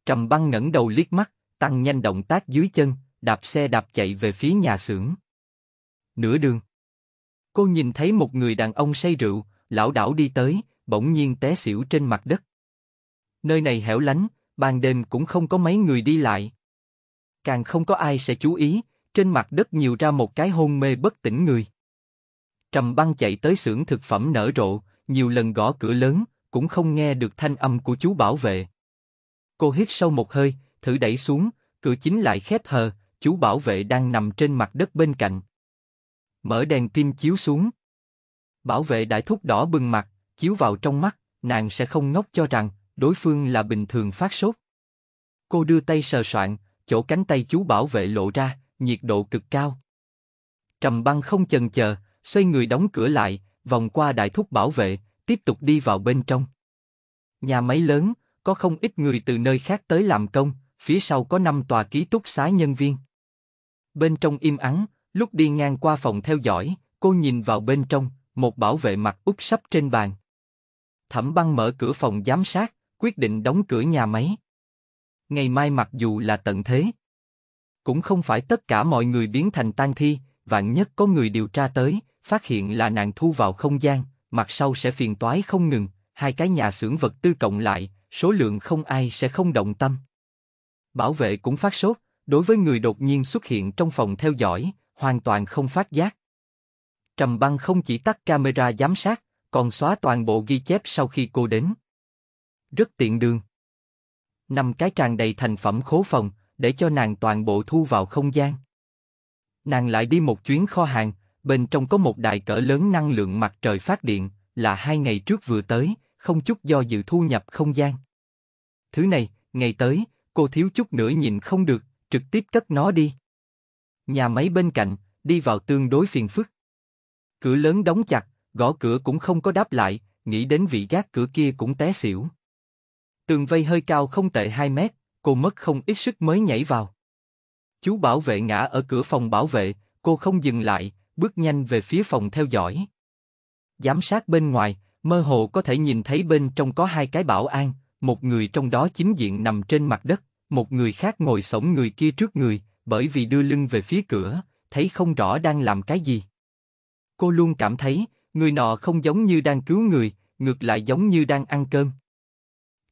Trầm băng ngẩng đầu liếc mắt, tăng nhanh động tác dưới chân, đạp xe đạp chạy về phía nhà xưởng. Nửa đường, cô nhìn thấy một người đàn ông say rượu, lão đảo đi tới, bỗng nhiên té xỉu trên mặt đất. Nơi này hẻo lánh, ban đêm cũng không có mấy người đi lại. Càng không có ai sẽ chú ý, trên mặt đất nhiều ra một cái hôn mê bất tỉnh người. Trầm băng chạy tới xưởng thực phẩm nở rộ, nhiều lần gõ cửa lớn, cũng không nghe được thanh âm của chú bảo vệ. Cô hít sâu một hơi, thử đẩy xuống, cửa chính lại khép hờ, chú bảo vệ đang nằm trên mặt đất bên cạnh. Mở đèn kim chiếu xuống. Bảo vệ đại thúc đỏ bừng mặt, chiếu vào trong mắt, nàng sẽ không ngốc cho rằng đối phương là bình thường phát sốt. Cô đưa tay sờ soạn, chỗ cánh tay chú bảo vệ lộ ra, nhiệt độ cực cao. Trầm băng không chần chờ, xoay người đóng cửa lại, vòng qua đại thúc bảo vệ, tiếp tục đi vào bên trong. Nhà máy lớn, có không ít người từ nơi khác tới làm công, phía sau có năm tòa ký túc xá nhân viên. Bên trong im ắng, lúc đi ngang qua phòng theo dõi, cô nhìn vào bên trong, một bảo vệ mặt úp sắp trên bàn. Thẩm băng mở cửa phòng giám sát, quyết định đóng cửa nhà máy. Ngày mai mặc dù là tận thế, cũng không phải tất cả mọi người biến thành tang thi, vạn nhất có người điều tra tới, phát hiện là nàng thu vào không gian, mặt sau sẽ phiền toái không ngừng, hai cái nhà xưởng vật tư cộng lại, số lượng không ai sẽ không động tâm. Bảo vệ cũng phát sốt, Đối với người đột nhiên xuất hiện trong phòng theo dõi, hoàn toàn không phát giác. Trầm băng không chỉ tắt camera giám sát, còn xóa toàn bộ ghi chép sau khi cô đến. Rất tiện đường. Năm cái tràn đầy thành phẩm khố phòng, để cho nàng toàn bộ thu vào không gian. Nàng lại đi một chuyến kho hàng, bên trong có một đài cỡ lớn năng lượng mặt trời phát điện, là hai ngày trước vừa tới, không chút do dự thu nhập không gian. Thứ này, ngày tới, cô thiếu chút nữa nhìn không được, trực tiếp cất nó đi. Nhà máy bên cạnh, đi vào tương đối phiền phức. Cửa lớn đóng chặt, gõ cửa cũng không có đáp lại, nghĩ đến vị gác cửa kia cũng té xỉu. Tường vây hơi cao không tệ 2 mét, cô mất không ít sức mới nhảy vào. Chú bảo vệ ngã ở cửa phòng bảo vệ, cô không dừng lại, bước nhanh về phía phòng theo dõi. Giám sát bên ngoài, mơ hồ có thể nhìn thấy bên trong có hai cái bảo an, một người trong đó chính diện nằm trên mặt đất, một người khác ngồi sổng người kia trước người, bởi vì đưa lưng về phía cửa, thấy không rõ đang làm cái gì. Cô luôn cảm thấy, người nọ không giống như đang cứu người, ngược lại giống như đang ăn cơm.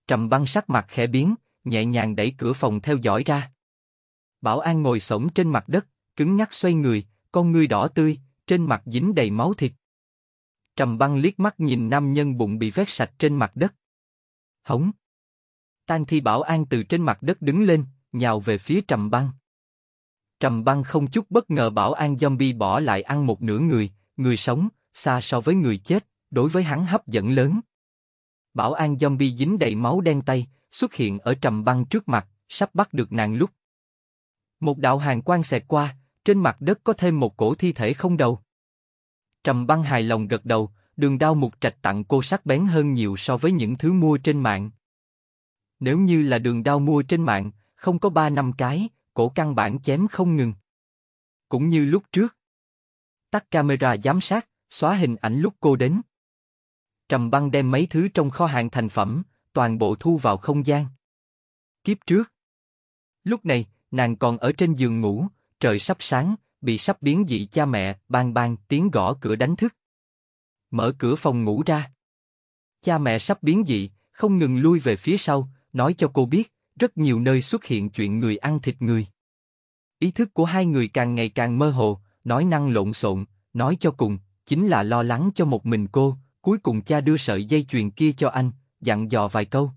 Trầm băng sắc mặt khẽ biến, nhẹ nhàng đẩy cửa phòng theo dõi ra. Bảo an ngồi sổng trên mặt đất, cứng nhắc xoay người, con ngươi đỏ tươi, trên mặt dính đầy máu thịt. Trầm băng liếc mắt nhìn nam nhân bụng bị vét sạch trên mặt đất. Hống! tan Thi Bảo An từ trên mặt đất đứng lên, nhào về phía Trầm Băng. Trầm Băng không chút bất ngờ Bảo An zombie bỏ lại ăn một nửa người, người sống, xa so với người chết, đối với hắn hấp dẫn lớn. Bảo An zombie dính đầy máu đen tay, xuất hiện ở Trầm Băng trước mặt, sắp bắt được nàng lúc. Một đạo hàng quang xẹt qua, trên mặt đất có thêm một cổ thi thể không đầu. Trầm Băng hài lòng gật đầu, đường đao mục trạch tặng cô sắc bén hơn nhiều so với những thứ mua trên mạng. Nếu như là đường đao mua trên mạng, không có ba năm cái, cổ căn bản chém không ngừng. Cũng như lúc trước. Tắt camera giám sát, xóa hình ảnh lúc cô đến. Trầm băng đem mấy thứ trong kho hàng thành phẩm, toàn bộ thu vào không gian. Kiếp trước. Lúc này, nàng còn ở trên giường ngủ, trời sắp sáng, bị sắp biến dị cha mẹ, bang bang tiếng gõ cửa đánh thức. Mở cửa phòng ngủ ra. Cha mẹ sắp biến dị, không ngừng lui về phía sau, nói cho cô biết, rất nhiều nơi xuất hiện chuyện người ăn thịt người. Ý thức của hai người càng ngày càng mơ hồ, nói năng lộn xộn, nói cho cùng, chính là lo lắng cho một mình cô, cuối cùng cha đưa sợi dây chuyền kia cho anh, dặn dò vài câu.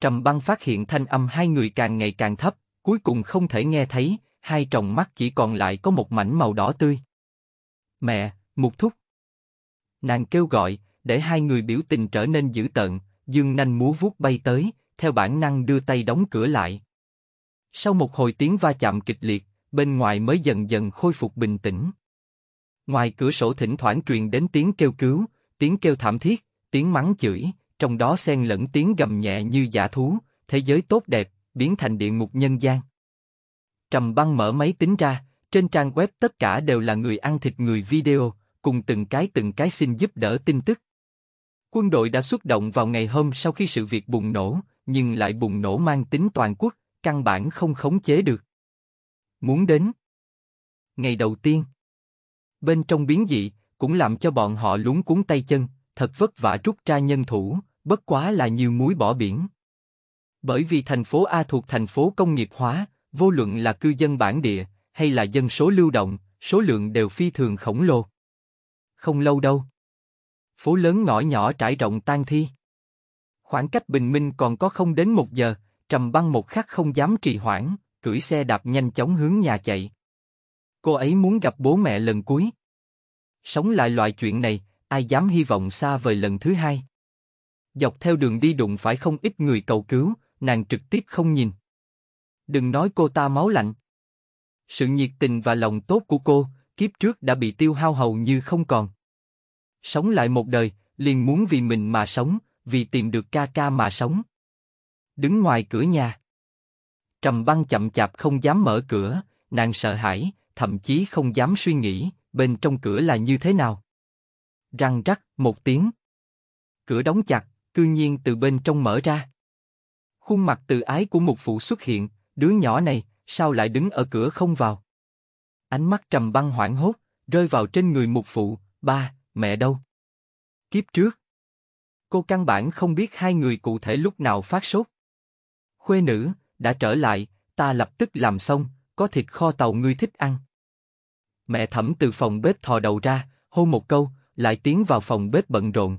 Trầm băng phát hiện thanh âm hai người càng ngày càng thấp, cuối cùng không thể nghe thấy, hai tròng mắt chỉ còn lại có một mảnh màu đỏ tươi. Mẹ, mục thúc. Nàng kêu gọi, để hai người biểu tình trở nên dữ tợn, dương nanh múa vuốt bay tới, theo bản năng đưa tay đóng cửa lại. Sau một hồi tiếng va chạm kịch liệt, bên ngoài mới dần dần khôi phục bình tĩnh. Ngoài cửa sổ thỉnh thoảng truyền đến tiếng kêu cứu, tiếng kêu thảm thiết, tiếng mắng chửi, trong đó xen lẫn tiếng gầm nhẹ như giả thú, thế giới tốt đẹp, biến thành địa ngục nhân gian. Trầm băng mở máy tính ra, trên trang web tất cả đều là người ăn thịt người video, cùng từng cái từng cái xin giúp đỡ tin tức. Quân đội đã xuất động vào ngày hôm sau khi sự việc bùng nổ, nhưng lại bùng nổ mang tính toàn quốc, căn bản không khống chế được. Muốn đến ngày đầu tiên bên trong biến dị cũng làm cho bọn họ lúng cuốn tay chân, thật vất vả rút ra nhân thủ, bất quá là nhiều muối bỏ biển. Bởi vì thành phố A thuộc thành phố công nghiệp hóa, vô luận là cư dân bản địa hay là dân số lưu động, số lượng đều phi thường khổng lồ. Không lâu đâu, phố lớn ngõ nhỏ trải rộng tan thi. Khoảng cách bình minh còn có không đến một giờ, trầm băng một khắc không dám trì hoãn, cưỡi xe đạp nhanh chóng hướng nhà chạy. Cô ấy muốn gặp bố mẹ lần cuối. Sống lại loại chuyện này, ai dám hy vọng xa vời lần thứ hai. Dọc theo đường đi đụng phải không ít người cầu cứu, nàng trực tiếp không nhìn. Đừng nói cô ta máu lạnh. Sự nhiệt tình và lòng tốt của cô, kiếp trước đã bị tiêu hao hầu như không còn. Sống lại một đời, liền muốn vì mình mà sống, vì tìm được ca ca mà sống. Đứng ngoài cửa nhà. Trầm băng chậm chạp không dám mở cửa, nàng sợ hãi, thậm chí không dám suy nghĩ, bên trong cửa là như thế nào. Răng rắc, một tiếng. Cửa đóng chặt, cư nhiên từ bên trong mở ra. Khuôn mặt từ ái của một phụ xuất hiện, đứa nhỏ này, sao lại đứng ở cửa không vào? Ánh mắt trầm băng hoảng hốt, rơi vào trên người một phụ, ba, mẹ đâu? Kiếp trước, Cô căn bản không biết hai người cụ thể lúc nào phát sốt. Khuê nữ, đã trở lại, ta lập tức làm xong, có thịt kho tàu ngươi thích ăn. Mẹ thẩm từ phòng bếp thò đầu ra, hô một câu, lại tiến vào phòng bếp bận rộn.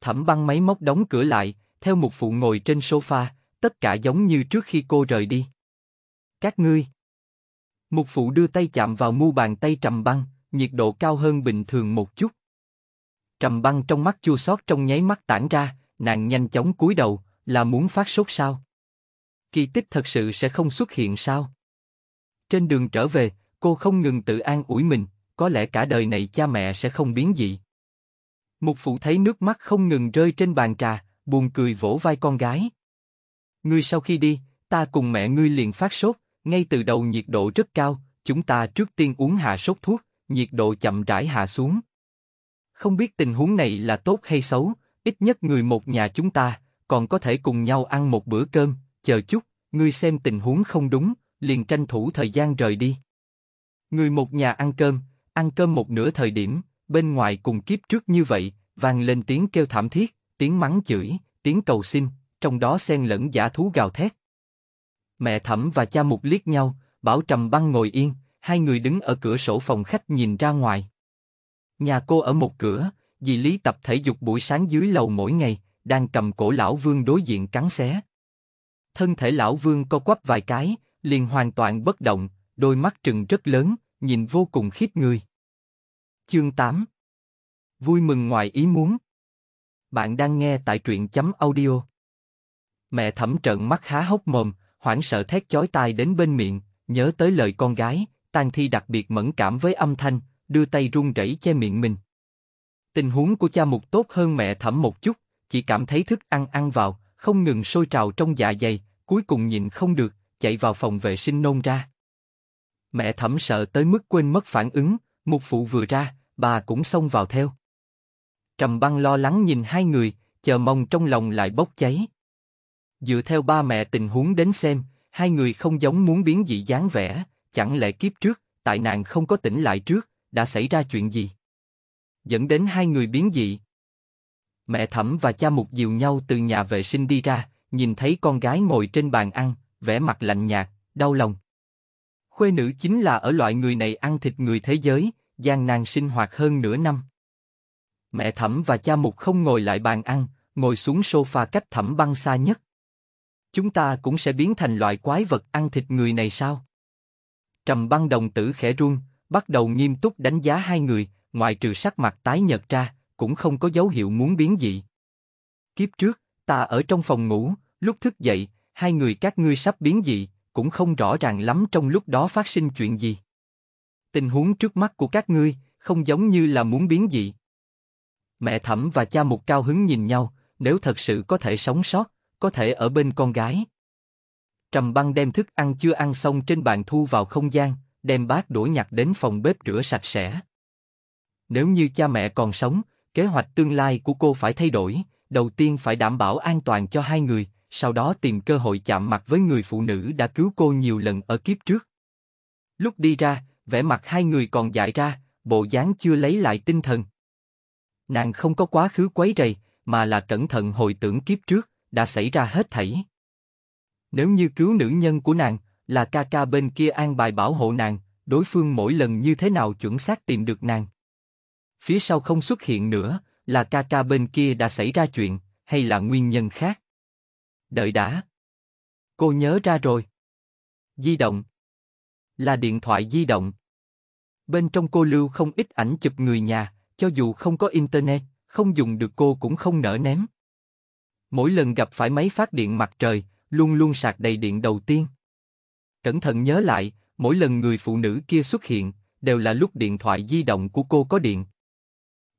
Thẩm băng máy móc đóng cửa lại, theo một phụ ngồi trên sofa, tất cả giống như trước khi cô rời đi. Các ngươi. Mục phụ đưa tay chạm vào mu bàn tay trầm băng, nhiệt độ cao hơn bình thường một chút trầm băng trong mắt chua xót trong nháy mắt tản ra, nàng nhanh chóng cúi đầu, là muốn phát sốt sao? Kỳ tích thật sự sẽ không xuất hiện sao? Trên đường trở về, cô không ngừng tự an ủi mình, có lẽ cả đời này cha mẹ sẽ không biến gì. Mục phụ thấy nước mắt không ngừng rơi trên bàn trà, buồn cười vỗ vai con gái. Ngươi sau khi đi, ta cùng mẹ ngươi liền phát sốt, ngay từ đầu nhiệt độ rất cao, chúng ta trước tiên uống hạ sốt thuốc, nhiệt độ chậm rãi hạ xuống. Không biết tình huống này là tốt hay xấu, ít nhất người một nhà chúng ta còn có thể cùng nhau ăn một bữa cơm, chờ chút, ngươi xem tình huống không đúng, liền tranh thủ thời gian rời đi. Người một nhà ăn cơm, ăn cơm một nửa thời điểm, bên ngoài cùng kiếp trước như vậy, vang lên tiếng kêu thảm thiết, tiếng mắng chửi, tiếng cầu xin, trong đó xen lẫn giả thú gào thét. Mẹ Thẩm và cha Mục liếc nhau, Bảo Trầm Băng ngồi yên, hai người đứng ở cửa sổ phòng khách nhìn ra ngoài. Nhà cô ở một cửa, dì Lý tập thể dục buổi sáng dưới lầu mỗi ngày, đang cầm cổ lão vương đối diện cắn xé. Thân thể lão vương co quắp vài cái, liền hoàn toàn bất động, đôi mắt trừng rất lớn, nhìn vô cùng khiếp người. Chương 8 Vui mừng ngoài ý muốn Bạn đang nghe tại truyện chấm audio Mẹ thẩm trợn mắt há hốc mồm, hoảng sợ thét chói tai đến bên miệng, nhớ tới lời con gái, tang thi đặc biệt mẫn cảm với âm thanh, đưa tay run rẩy che miệng mình. Tình huống của cha mục tốt hơn mẹ thẩm một chút, chỉ cảm thấy thức ăn ăn vào, không ngừng sôi trào trong dạ dày, cuối cùng nhịn không được, chạy vào phòng vệ sinh nôn ra. Mẹ thẩm sợ tới mức quên mất phản ứng, mục phụ vừa ra, bà cũng xông vào theo. Trầm băng lo lắng nhìn hai người, chờ mong trong lòng lại bốc cháy. Dựa theo ba mẹ tình huống đến xem, hai người không giống muốn biến dị dáng vẻ, chẳng lẽ kiếp trước, tại nàng không có tỉnh lại trước, đã xảy ra chuyện gì? Dẫn đến hai người biến dị. Mẹ thẩm và cha mục dìu nhau từ nhà vệ sinh đi ra, nhìn thấy con gái ngồi trên bàn ăn, vẻ mặt lạnh nhạt, đau lòng. Khuê nữ chính là ở loại người này ăn thịt người thế giới, gian nàng sinh hoạt hơn nửa năm. Mẹ thẩm và cha mục không ngồi lại bàn ăn, ngồi xuống sofa cách thẩm băng xa nhất. Chúng ta cũng sẽ biến thành loại quái vật ăn thịt người này sao? Trầm băng đồng tử khẽ run, bắt đầu nghiêm túc đánh giá hai người, ngoài trừ sắc mặt tái nhợt ra, cũng không có dấu hiệu muốn biến dị. Kiếp trước, ta ở trong phòng ngủ, lúc thức dậy, hai người các ngươi sắp biến dị, cũng không rõ ràng lắm trong lúc đó phát sinh chuyện gì. Tình huống trước mắt của các ngươi không giống như là muốn biến dị. Mẹ thẩm và cha mục cao hứng nhìn nhau, nếu thật sự có thể sống sót, có thể ở bên con gái. Trầm băng đem thức ăn chưa ăn xong trên bàn thu vào không gian, đem bát đũa nhặt đến phòng bếp rửa sạch sẽ. Nếu như cha mẹ còn sống, kế hoạch tương lai của cô phải thay đổi, đầu tiên phải đảm bảo an toàn cho hai người, sau đó tìm cơ hội chạm mặt với người phụ nữ đã cứu cô nhiều lần ở kiếp trước. Lúc đi ra, vẻ mặt hai người còn dại ra, bộ dáng chưa lấy lại tinh thần. Nàng không có quá khứ quấy rầy, mà là cẩn thận hồi tưởng kiếp trước, đã xảy ra hết thảy. Nếu như cứu nữ nhân của nàng, là ca ca bên kia an bài bảo hộ nàng, đối phương mỗi lần như thế nào chuẩn xác tìm được nàng. Phía sau không xuất hiện nữa, là ca ca bên kia đã xảy ra chuyện, hay là nguyên nhân khác. Đợi đã. Cô nhớ ra rồi. Di động. Là điện thoại di động. Bên trong cô lưu không ít ảnh chụp người nhà, cho dù không có internet, không dùng được cô cũng không nỡ ném. Mỗi lần gặp phải máy phát điện mặt trời, luôn luôn sạc đầy điện đầu tiên. Cẩn thận nhớ lại, mỗi lần người phụ nữ kia xuất hiện, đều là lúc điện thoại di động của cô có điện.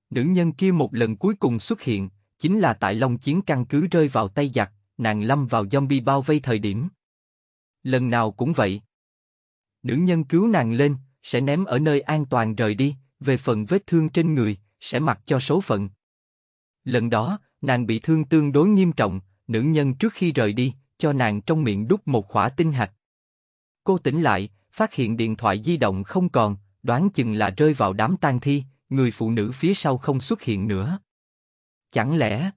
Nữ nhân kia một lần cuối cùng xuất hiện, chính là tại Long Chiến căn cứ rơi vào tay giặc, nàng lâm vào zombie bao vây thời điểm. Lần nào cũng vậy. Nữ nhân cứu nàng lên, sẽ ném ở nơi an toàn rời đi, về phần vết thương trên người, sẽ mặc cho số phận. Lần đó, nàng bị thương tương đối nghiêm trọng, nữ nhân trước khi rời đi, cho nàng trong miệng đút một khỏa tinh hạch. Cô tỉnh lại, phát hiện điện thoại di động không còn, đoán chừng là rơi vào đám tang thi, người phụ nữ phía sau không xuất hiện nữa. Chẳng lẽ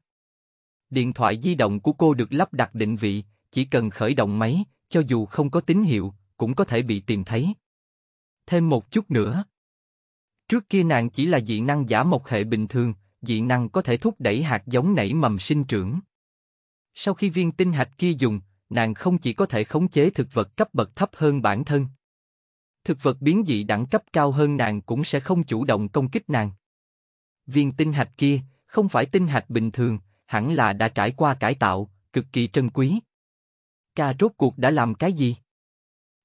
điện thoại di động của cô được lắp đặt định vị, chỉ cần khởi động máy, cho dù không có tín hiệu, cũng có thể bị tìm thấy. Thêm một chút nữa. Trước kia nàng chỉ là dị năng giả một hệ bình thường, dị năng có thể thúc đẩy hạt giống nảy mầm sinh trưởng. Sau khi viên tinh hạch kia dùng, nàng không chỉ có thể khống chế thực vật cấp bậc thấp hơn bản thân. Thực vật biến dị đẳng cấp cao hơn nàng cũng sẽ không chủ động công kích nàng. Viên tinh hạch kia, không phải tinh hạch bình thường, hẳn là đã trải qua cải tạo, cực kỳ trân quý. Ca rốt cuộc đã làm cái gì?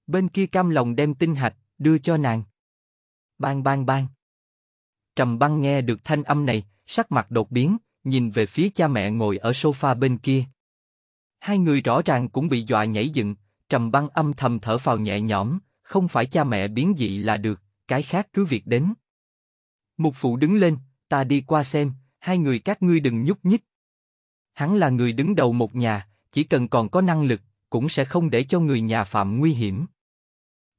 Bên kia cam lòng đem tinh hạch, đưa cho nàng. Bang bang bang. Trầm băng nghe được thanh âm này, sắc mặt đột biến, nhìn về phía cha mẹ ngồi ở sofa bên kia, Hai người rõ ràng cũng bị dọa nhảy dựng, Trầm Băng âm thầm thở phào nhẹ nhõm, không phải cha mẹ biến dị là được, cái khác cứ việc đến. Mục phụ đứng lên, ta đi qua xem, hai người các ngươi đừng nhúc nhích. Hắn là người đứng đầu một nhà, chỉ cần còn có năng lực, cũng sẽ không để cho người nhà phạm nguy hiểm.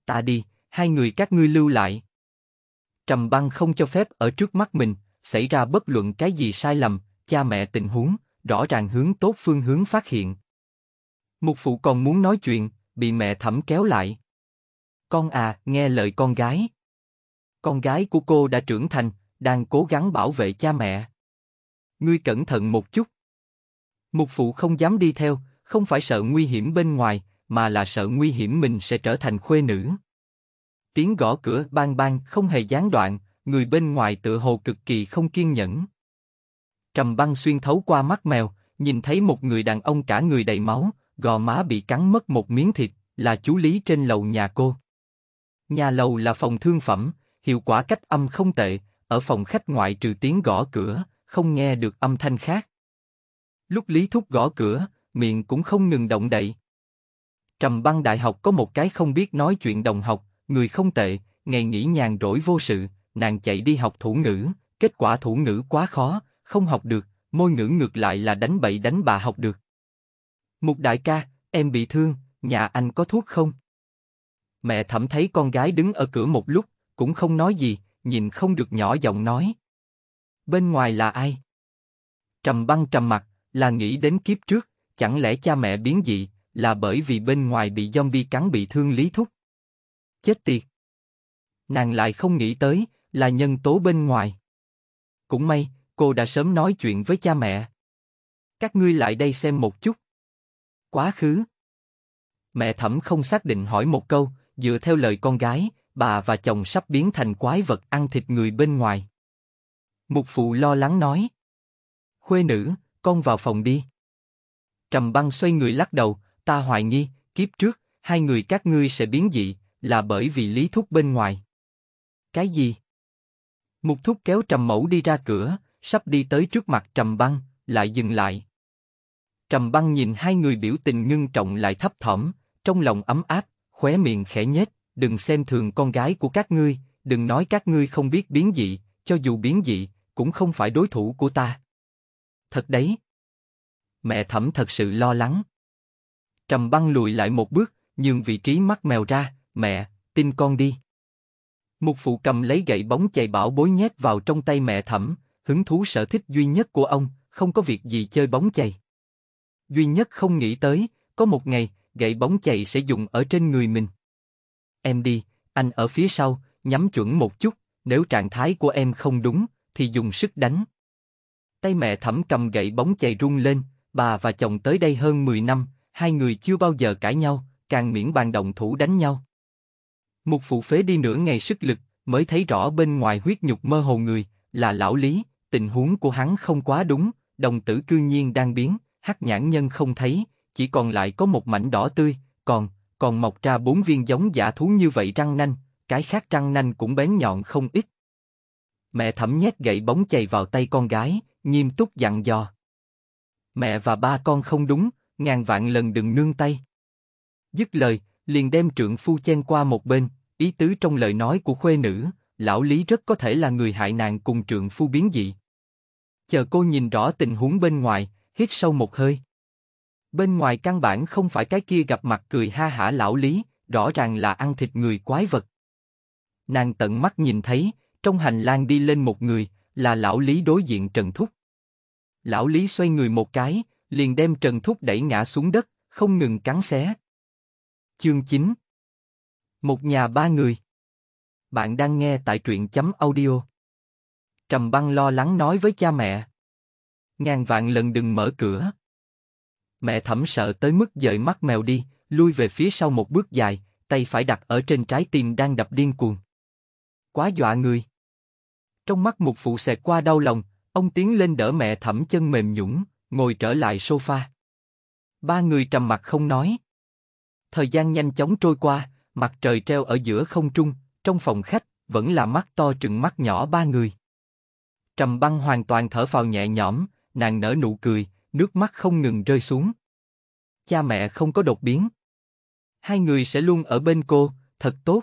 Ta đi, hai người các ngươi lưu lại. Trầm băng không cho phép ở trước mắt mình, xảy ra bất luận cái gì sai lầm, cha mẹ tình huống, rõ ràng hướng tốt phương hướng phát hiện. Mục phụ còn muốn nói chuyện, bị mẹ thẩm kéo lại. Con à, nghe lời con gái. Con gái của cô đã trưởng thành, đang cố gắng bảo vệ cha mẹ. Ngươi cẩn thận một chút. Mục phụ không dám đi theo, không phải sợ nguy hiểm bên ngoài, mà là sợ nguy hiểm mình sẽ trở thành khuê nữ. Tiếng gõ cửa bang bang không hề gián đoạn, người bên ngoài tự hồ cực kỳ không kiên nhẫn. Trầm băng xuyên thấu qua mắt mèo, nhìn thấy một người đàn ông cả người đầy máu, gò má bị cắn mất một miếng thịt, là chú Lý trên lầu nhà cô. Nhà lầu là phòng thương phẩm, hiệu quả cách âm không tệ, ở phòng khách ngoại trừ tiếng gõ cửa, không nghe được âm thanh khác. Lúc Lý Thúc gõ cửa, miệng cũng không ngừng động đậy. Trầm băng đại học có một cái không biết nói chuyện đồng học, người không tệ, ngày nghỉ nhàn rỗi vô sự, nàng chạy đi học thủ ngữ, kết quả thủ ngữ quá khó, không học được, môi ngữ ngược lại là đánh bậy đánh bà học được. Mục đại ca, em bị thương, nhà anh có thuốc không? Mẹ thẩm thấy con gái đứng ở cửa một lúc, cũng không nói gì, nhìn không được nhỏ giọng nói. Bên ngoài là ai? Trầm băng trầm mặt, là nghĩ đến kiếp trước, chẳng lẽ cha mẹ biến dị, là bởi vì bên ngoài bị zombie cắn bị thương lý thúc. Chết tiệt. Nàng lại không nghĩ tới, là nhân tố bên ngoài. Cũng may, cô đã sớm nói chuyện với cha mẹ. Các ngươi lại đây xem một chút. Quá khứ. Mẹ thẩm không xác định hỏi một câu, dựa theo lời con gái, bà và chồng sắp biến thành quái vật ăn thịt người bên ngoài. Mục phụ lo lắng nói. Khuê nữ, con vào phòng đi. Trầm băng xoay người lắc đầu, ta hoài nghi, kiếp trước, hai người các ngươi sẽ biến dị, là bởi vì lý thúc bên ngoài. Cái gì? Mục thúc kéo trầm mẫu đi ra cửa, sắp đi tới trước mặt trầm băng, lại dừng lại, Trầm băng nhìn hai người biểu tình ngưng trọng lại thấp thỏm, trong lòng ấm áp, khóe miệng khẽ nhếch, đừng xem thường con gái của các ngươi, đừng nói các ngươi không biết biến dị, cho dù biến dị, cũng không phải đối thủ của ta. Thật đấy. Mẹ thẩm thật sự lo lắng. Trầm băng lùi lại một bước, nhường vị trí mắt mèo ra, mẹ, tin con đi. Mục phụ cầm lấy gậy bóng chày bảo bối nhét vào trong tay mẹ thẩm, hứng thú sở thích duy nhất của ông, không có việc gì chơi bóng chày duy nhất không nghĩ tới, có một ngày, gậy bóng chạy sẽ dùng ở trên người mình. Em đi, anh ở phía sau, nhắm chuẩn một chút, nếu trạng thái của em không đúng, thì dùng sức đánh. Tay mẹ thẩm cầm gậy bóng chạy rung lên, bà và chồng tới đây hơn 10 năm, hai người chưa bao giờ cãi nhau, càng miễn bàn động thủ đánh nhau. Một phụ phế đi nửa ngày sức lực, mới thấy rõ bên ngoài huyết nhục mơ hồ người, là lão lý, tình huống của hắn không quá đúng, đồng tử cư nhiên đang biến, hắc nhãn nhân không thấy, chỉ còn lại có một mảnh đỏ tươi, còn, còn mọc ra bốn viên giống giả thú như vậy răng nanh, cái khác răng nanh cũng bén nhọn không ít. Mẹ thẩm nhét gậy bóng chày vào tay con gái, nghiêm túc dặn dò. Mẹ và ba con không đúng, ngàn vạn lần đừng nương tay. Dứt lời, liền đem trượng phu chen qua một bên, ý tứ trong lời nói của khuê nữ, lão lý rất có thể là người hại nàng cùng trượng phu biến dị. Chờ cô nhìn rõ tình huống bên ngoài, hít sâu một hơi. Bên ngoài căn bản không phải cái kia gặp mặt cười ha hả lão lý, rõ ràng là ăn thịt người quái vật. Nàng tận mắt nhìn thấy, trong hành lang đi lên một người, là lão lý đối diện Trần Thúc. Lão lý xoay người một cái, liền đem Trần Thúc đẩy ngã xuống đất, không ngừng cắn xé. Chương 9 Một nhà ba người Bạn đang nghe tại truyện chấm audio. Trầm băng lo lắng nói với cha mẹ ngàn vạn lần đừng mở cửa. Mẹ thẩm sợ tới mức dời mắt mèo đi, lui về phía sau một bước dài, tay phải đặt ở trên trái tim đang đập điên cuồng. Quá dọa người. Trong mắt một phụ xẹt qua đau lòng, ông tiến lên đỡ mẹ thẩm chân mềm nhũng, ngồi trở lại sofa. Ba người trầm mặt không nói. Thời gian nhanh chóng trôi qua, mặt trời treo ở giữa không trung, trong phòng khách, vẫn là mắt to trừng mắt nhỏ ba người. Trầm băng hoàn toàn thở phào nhẹ nhõm, nàng nở nụ cười, nước mắt không ngừng rơi xuống. Cha mẹ không có đột biến. Hai người sẽ luôn ở bên cô, thật tốt.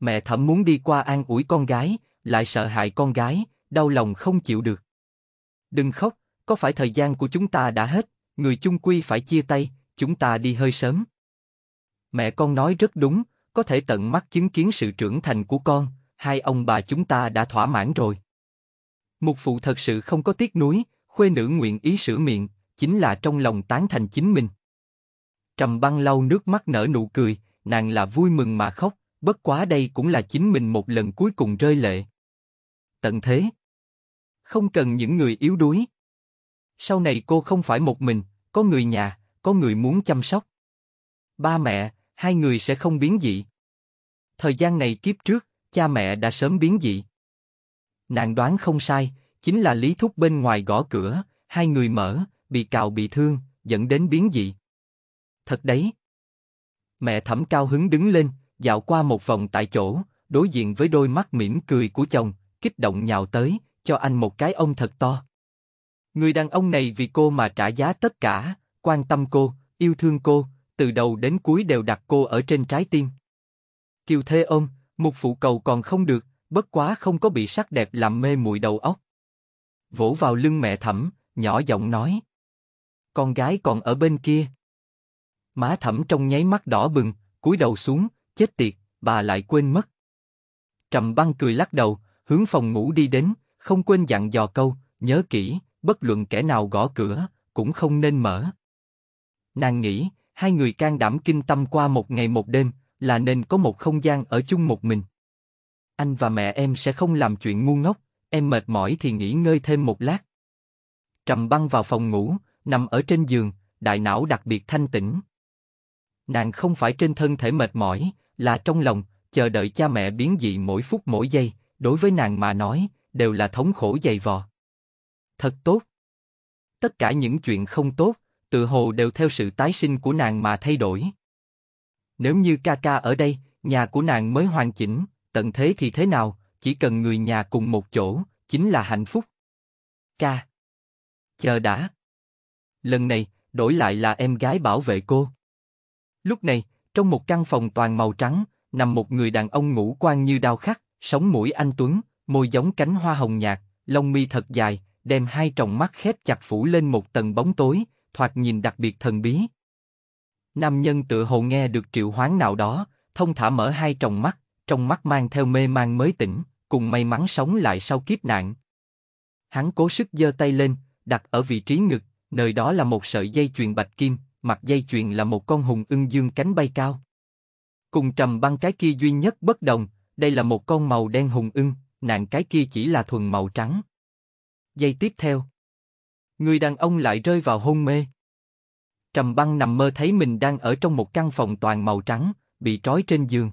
Mẹ thẩm muốn đi qua an ủi con gái, lại sợ hại con gái, đau lòng không chịu được. Đừng khóc, có phải thời gian của chúng ta đã hết, người chung quy phải chia tay, chúng ta đi hơi sớm. Mẹ con nói rất đúng, có thể tận mắt chứng kiến sự trưởng thành của con, hai ông bà chúng ta đã thỏa mãn rồi. Mục phụ thật sự không có tiếc nuối, khuê nữ nguyện ý sửa miệng, chính là trong lòng tán thành chính mình. Trầm băng lau nước mắt nở nụ cười, nàng là vui mừng mà khóc, bất quá đây cũng là chính mình một lần cuối cùng rơi lệ. Tận thế. Không cần những người yếu đuối. Sau này cô không phải một mình, có người nhà, có người muốn chăm sóc. Ba mẹ, hai người sẽ không biến dị. Thời gian này kiếp trước, cha mẹ đã sớm biến dị. Nàng đoán không sai, chính là Lý Thúc bên ngoài gõ cửa, hai người mở, bị cào bị thương, dẫn đến biến dị. Thật đấy. Mẹ thẩm cao hứng đứng lên, dạo qua một vòng tại chỗ, đối diện với đôi mắt mỉm cười của chồng, kích động nhào tới, cho anh một cái ông thật to. Người đàn ông này vì cô mà trả giá tất cả, quan tâm cô, yêu thương cô, từ đầu đến cuối đều đặt cô ở trên trái tim. Kiều Thê ôm, một phụ cầu còn không được, bất quá không có bị sắc đẹp làm mê muội đầu óc vỗ vào lưng mẹ thẩm, nhỏ giọng nói. Con gái còn ở bên kia. Má thẩm trong nháy mắt đỏ bừng, cúi đầu xuống, chết tiệt, bà lại quên mất. Trầm băng cười lắc đầu, hướng phòng ngủ đi đến, không quên dặn dò câu, nhớ kỹ, bất luận kẻ nào gõ cửa, cũng không nên mở. Nàng nghĩ, hai người can đảm kinh tâm qua một ngày một đêm, là nên có một không gian ở chung một mình. Anh và mẹ em sẽ không làm chuyện ngu ngốc, em mệt mỏi thì nghỉ ngơi thêm một lát. Trầm băng vào phòng ngủ, nằm ở trên giường, đại não đặc biệt thanh tĩnh. Nàng không phải trên thân thể mệt mỏi, là trong lòng, chờ đợi cha mẹ biến dị mỗi phút mỗi giây, đối với nàng mà nói, đều là thống khổ dày vò. Thật tốt. Tất cả những chuyện không tốt, tự hồ đều theo sự tái sinh của nàng mà thay đổi. Nếu như ca ca ở đây, nhà của nàng mới hoàn chỉnh, tận thế thì thế nào, chỉ cần người nhà cùng một chỗ, chính là hạnh phúc. Ca. Chờ đã. Lần này, đổi lại là em gái bảo vệ cô. Lúc này, trong một căn phòng toàn màu trắng, nằm một người đàn ông ngũ quan như đao khắc, sống mũi anh tuấn, môi giống cánh hoa hồng nhạt, lông mi thật dài, đem hai tròng mắt khép chặt phủ lên một tầng bóng tối, thoạt nhìn đặc biệt thần bí. Nam nhân tự hồ nghe được triệu hoán nào đó, thông thả mở hai tròng mắt, trong mắt mang theo mê mang mới tỉnh, cùng may mắn sống lại sau kiếp nạn. Hắn cố sức giơ tay lên, đặt ở vị trí ngực, nơi đó là một sợi dây chuyền bạch kim, mặt dây chuyền là một con hùng ưng dương cánh bay cao. Cùng trầm băng cái kia duy nhất bất đồng, đây là một con màu đen hùng ưng, nạn cái kia chỉ là thuần màu trắng. Dây tiếp theo. Người đàn ông lại rơi vào hôn mê. Trầm băng nằm mơ thấy mình đang ở trong một căn phòng toàn màu trắng, bị trói trên giường.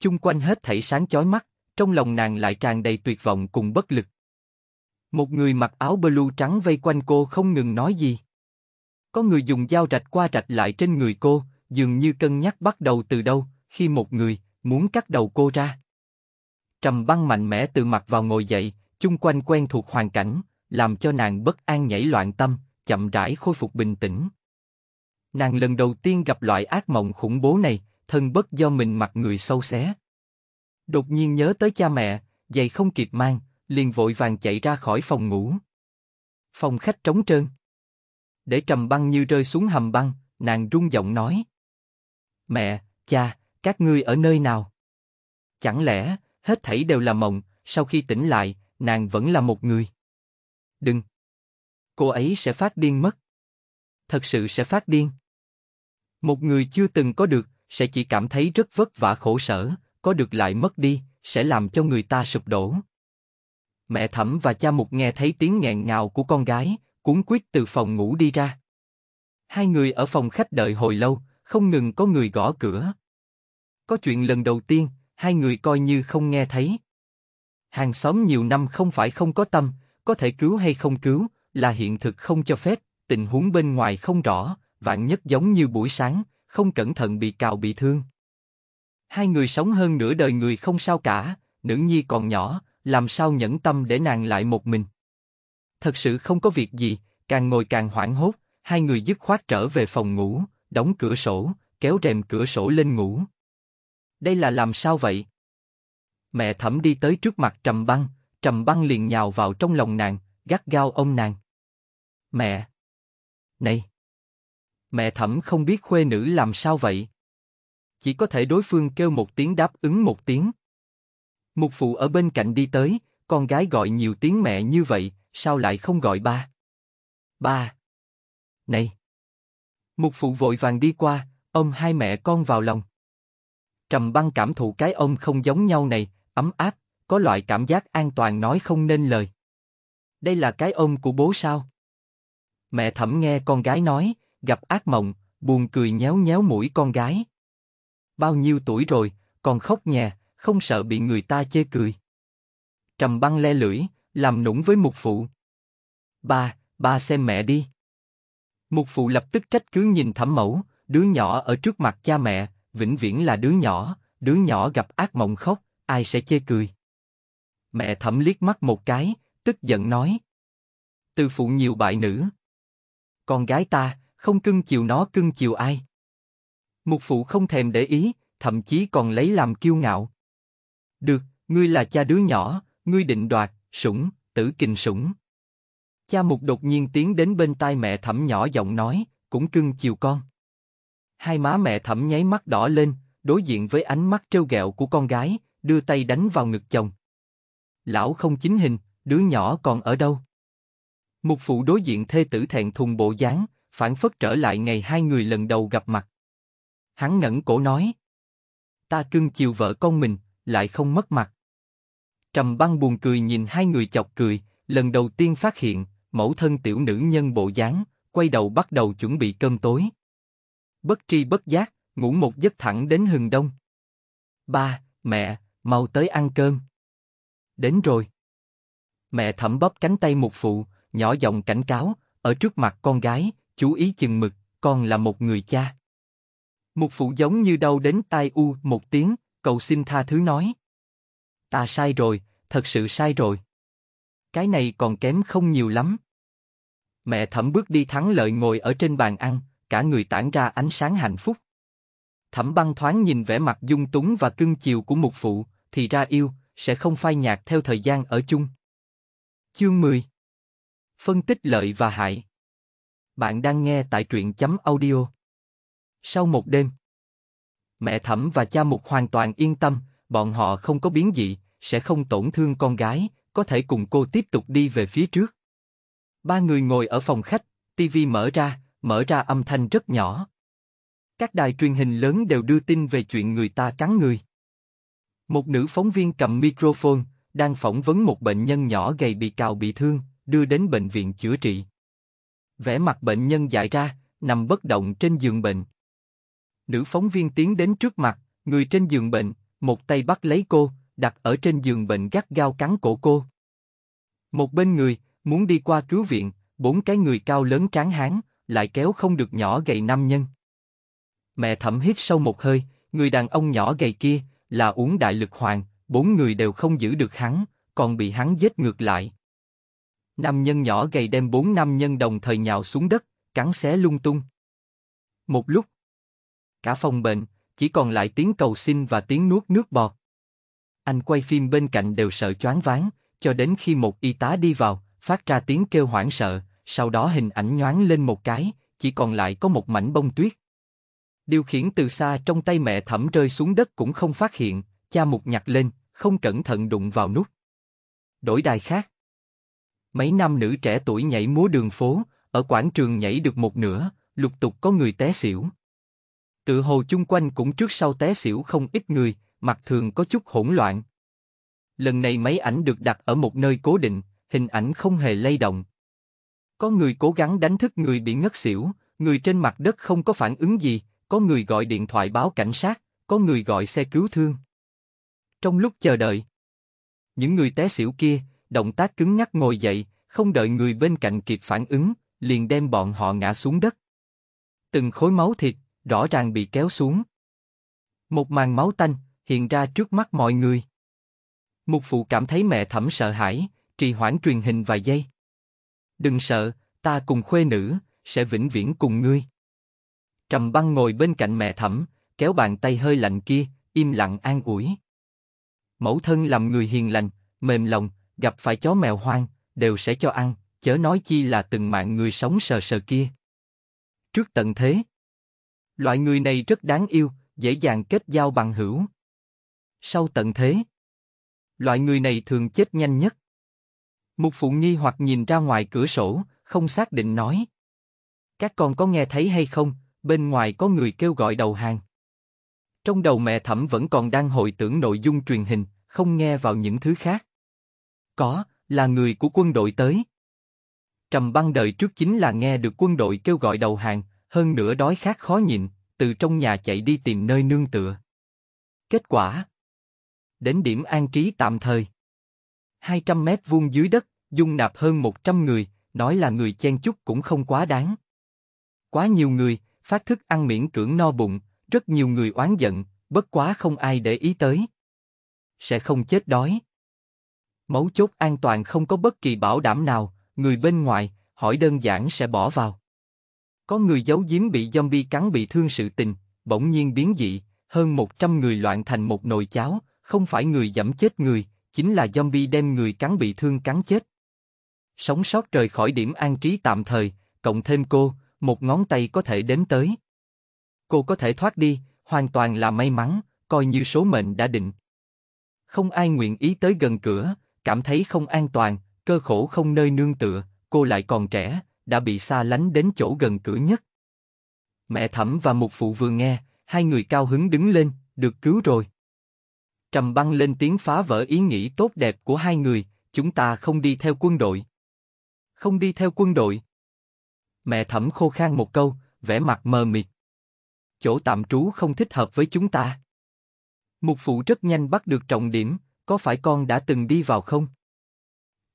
Chung quanh hết thảy sáng chói mắt, trong lòng nàng lại tràn đầy tuyệt vọng cùng bất lực. Một người mặc áo blue trắng vây quanh cô không ngừng nói gì. Có người dùng dao rạch qua rạch lại trên người cô, dường như cân nhắc bắt đầu từ đâu, khi một người muốn cắt đầu cô ra. Trầm băng mạnh mẽ từ mặt vào ngồi dậy, chung quanh quen thuộc hoàn cảnh, làm cho nàng bất an nhảy loạn tâm, chậm rãi khôi phục bình tĩnh. Nàng lần đầu tiên gặp loại ác mộng khủng bố này, thân bất do mình mặc người sâu xé. Đột nhiên nhớ tới cha mẹ, giày không kịp mang, liền vội vàng chạy ra khỏi phòng ngủ. Phòng khách trống trơn. Để trầm băng như rơi xuống hầm băng, nàng rung giọng nói. Mẹ, cha, các ngươi ở nơi nào? Chẳng lẽ, hết thảy đều là mộng, sau khi tỉnh lại, nàng vẫn là một người? Đừng! Cô ấy sẽ phát điên mất. Thật sự sẽ phát điên. Một người chưa từng có được, sẽ chỉ cảm thấy rất vất vả khổ sở, có được lại mất đi, sẽ làm cho người ta sụp đổ. Mẹ thẩm và cha mục nghe thấy tiếng nghẹn ngào của con gái, cuốn quyết từ phòng ngủ đi ra. Hai người ở phòng khách đợi hồi lâu, không ngừng có người gõ cửa. Có chuyện lần đầu tiên, hai người coi như không nghe thấy. Hàng xóm nhiều năm không phải không có tâm, có thể cứu hay không cứu, là hiện thực không cho phép, tình huống bên ngoài không rõ, vạn nhất giống như buổi sáng, không cẩn thận bị cào bị thương. Hai người sống hơn nửa đời người không sao cả, nữ nhi còn nhỏ, làm sao nhẫn tâm để nàng lại một mình. Thật sự không có việc gì, càng ngồi càng hoảng hốt, hai người dứt khoát trở về phòng ngủ, đóng cửa sổ, kéo rèm cửa sổ lên ngủ. Đây là làm sao vậy? Mẹ thẩm đi tới trước mặt Trầm Băng, Trầm Băng liền nhào vào trong lòng nàng, gắt gao ôm nàng. Mẹ! Này! Mẹ thẩm không biết khuê nữ làm sao vậy? chỉ có thể đối phương kêu một tiếng đáp ứng một tiếng. Mục phụ ở bên cạnh đi tới, con gái gọi nhiều tiếng mẹ như vậy, sao lại không gọi ba? Ba! Này! Mục phụ vội vàng đi qua, ôm hai mẹ con vào lòng. Trầm băng cảm thụ cái ôm không giống nhau này, ấm áp, có loại cảm giác an toàn nói không nên lời. Đây là cái ôm của bố sao? Mẹ thẩm nghe con gái nói, gặp ác mộng, buồn cười nhéo nhéo mũi con gái bao nhiêu tuổi rồi, còn khóc nhè, không sợ bị người ta chê cười. Trầm băng le lưỡi, làm nũng với mục phụ. Ba, ba xem mẹ đi. Mục phụ lập tức trách cứ nhìn thẩm mẫu, đứa nhỏ ở trước mặt cha mẹ, vĩnh viễn là đứa nhỏ, đứa nhỏ gặp ác mộng khóc, ai sẽ chê cười. Mẹ thẩm liếc mắt một cái, tức giận nói. Từ phụ nhiều bại nữ. Con gái ta, không cưng chiều nó cưng chiều ai. Mục phụ không thèm để ý, thậm chí còn lấy làm kiêu ngạo. Được, ngươi là cha đứa nhỏ, ngươi định đoạt, sủng, tử kình sủng. Cha mục đột nhiên tiến đến bên tai mẹ thẩm nhỏ giọng nói, cũng cưng chiều con. Hai má mẹ thẩm nháy mắt đỏ lên, đối diện với ánh mắt trêu ghẹo của con gái, đưa tay đánh vào ngực chồng. Lão không chính hình, đứa nhỏ còn ở đâu? Mục phụ đối diện thê tử thẹn thùng bộ dáng, phản phất trở lại ngày hai người lần đầu gặp mặt. Hắn ngẩng cổ nói. Ta cưng chiều vợ con mình, lại không mất mặt. Trầm băng buồn cười nhìn hai người chọc cười, lần đầu tiên phát hiện, mẫu thân tiểu nữ nhân bộ dáng, quay đầu bắt đầu chuẩn bị cơm tối. Bất tri bất giác, ngủ một giấc thẳng đến hừng đông. Ba, mẹ, mau tới ăn cơm. Đến rồi. Mẹ thẩm bóp cánh tay một phụ, nhỏ giọng cảnh cáo, ở trước mặt con gái, chú ý chừng mực, con là một người cha. Mục phụ giống như đau đến tai u một tiếng, cầu xin tha thứ nói. Ta sai rồi, thật sự sai rồi. Cái này còn kém không nhiều lắm. Mẹ thẩm bước đi thắng lợi ngồi ở trên bàn ăn, cả người tản ra ánh sáng hạnh phúc. Thẩm băng thoáng nhìn vẻ mặt dung túng và cưng chiều của mục phụ, thì ra yêu, sẽ không phai nhạt theo thời gian ở chung. Chương 10 Phân tích lợi và hại Bạn đang nghe tại truyện chấm audio sau một đêm, mẹ Thẩm và cha Mục hoàn toàn yên tâm, bọn họ không có biến dị, sẽ không tổn thương con gái, có thể cùng cô tiếp tục đi về phía trước. Ba người ngồi ở phòng khách, tivi mở ra, mở ra âm thanh rất nhỏ. Các đài truyền hình lớn đều đưa tin về chuyện người ta cắn người. Một nữ phóng viên cầm microphone, đang phỏng vấn một bệnh nhân nhỏ gầy bị cào bị thương, đưa đến bệnh viện chữa trị. Vẻ mặt bệnh nhân dại ra, nằm bất động trên giường bệnh. Nữ phóng viên tiến đến trước mặt, người trên giường bệnh, một tay bắt lấy cô, đặt ở trên giường bệnh gắt gao cắn cổ cô. Một bên người, muốn đi qua cứu viện, bốn cái người cao lớn tráng hán, lại kéo không được nhỏ gầy nam nhân. Mẹ thẩm hít sâu một hơi, người đàn ông nhỏ gầy kia, là uống đại lực hoàng, bốn người đều không giữ được hắn, còn bị hắn giết ngược lại. Nam nhân nhỏ gầy đem bốn nam nhân đồng thời nhào xuống đất, cắn xé lung tung. Một lúc, Cả phòng bệnh, chỉ còn lại tiếng cầu xin và tiếng nuốt nước bọt. Anh quay phim bên cạnh đều sợ choáng váng, cho đến khi một y tá đi vào, phát ra tiếng kêu hoảng sợ, sau đó hình ảnh nhoáng lên một cái, chỉ còn lại có một mảnh bông tuyết. Điều khiển từ xa trong tay mẹ thẩm rơi xuống đất cũng không phát hiện, cha mục nhặt lên, không cẩn thận đụng vào nút. Đổi đài khác. Mấy năm nữ trẻ tuổi nhảy múa đường phố, ở quảng trường nhảy được một nửa, lục tục có người té xỉu. Tự hồ chung quanh cũng trước sau té xỉu không ít người, mặt thường có chút hỗn loạn. Lần này máy ảnh được đặt ở một nơi cố định, hình ảnh không hề lay động. Có người cố gắng đánh thức người bị ngất xỉu, người trên mặt đất không có phản ứng gì, có người gọi điện thoại báo cảnh sát, có người gọi xe cứu thương. Trong lúc chờ đợi, những người té xỉu kia, động tác cứng nhắc ngồi dậy, không đợi người bên cạnh kịp phản ứng, liền đem bọn họ ngã xuống đất. Từng khối máu thịt, rõ ràng bị kéo xuống. Một màn máu tanh hiện ra trước mắt mọi người. Mục phụ cảm thấy mẹ thẩm sợ hãi, trì hoãn truyền hình vài giây. Đừng sợ, ta cùng khuê nữ sẽ vĩnh viễn cùng ngươi. Trầm băng ngồi bên cạnh mẹ thẩm, kéo bàn tay hơi lạnh kia, im lặng an ủi. Mẫu thân làm người hiền lành, mềm lòng, gặp phải chó mèo hoang đều sẽ cho ăn, chớ nói chi là từng mạng người sống sờ sờ kia. Trước tận thế. Loại người này rất đáng yêu, dễ dàng kết giao bằng hữu. Sau tận thế, loại người này thường chết nhanh nhất. Một phụng nghi hoặc nhìn ra ngoài cửa sổ, không xác định nói. Các con có nghe thấy hay không, bên ngoài có người kêu gọi đầu hàng. Trong đầu mẹ thẩm vẫn còn đang hồi tưởng nội dung truyền hình, không nghe vào những thứ khác. Có, là người của quân đội tới. Trầm băng đời trước chính là nghe được quân đội kêu gọi đầu hàng, hơn nữa đói khát khó nhịn, từ trong nhà chạy đi tìm nơi nương tựa. Kết quả Đến điểm an trí tạm thời 200 mét vuông dưới đất, dung nạp hơn 100 người, nói là người chen chúc cũng không quá đáng. Quá nhiều người, phát thức ăn miễn cưỡng no bụng, rất nhiều người oán giận, bất quá không ai để ý tới. Sẽ không chết đói. Mấu chốt an toàn không có bất kỳ bảo đảm nào, người bên ngoài, hỏi đơn giản sẽ bỏ vào. Có người giấu giếm bị zombie cắn bị thương sự tình, bỗng nhiên biến dị, hơn 100 người loạn thành một nồi cháo, không phải người giẫm chết người, chính là zombie đem người cắn bị thương cắn chết. Sống sót rời khỏi điểm an trí tạm thời, cộng thêm cô, một ngón tay có thể đến tới. Cô có thể thoát đi, hoàn toàn là may mắn, coi như số mệnh đã định. Không ai nguyện ý tới gần cửa, cảm thấy không an toàn, cơ khổ không nơi nương tựa, cô lại còn trẻ, đã bị xa lánh đến chỗ gần cửa nhất. Mẹ thẩm và mục phụ vừa nghe, hai người cao hứng đứng lên, được cứu rồi. Trầm băng lên tiếng phá vỡ ý nghĩ tốt đẹp của hai người, chúng ta không đi theo quân đội. Không đi theo quân đội. Mẹ thẩm khô khan một câu, vẻ mặt mờ mịt. Chỗ tạm trú không thích hợp với chúng ta. Mục phụ rất nhanh bắt được trọng điểm, có phải con đã từng đi vào không?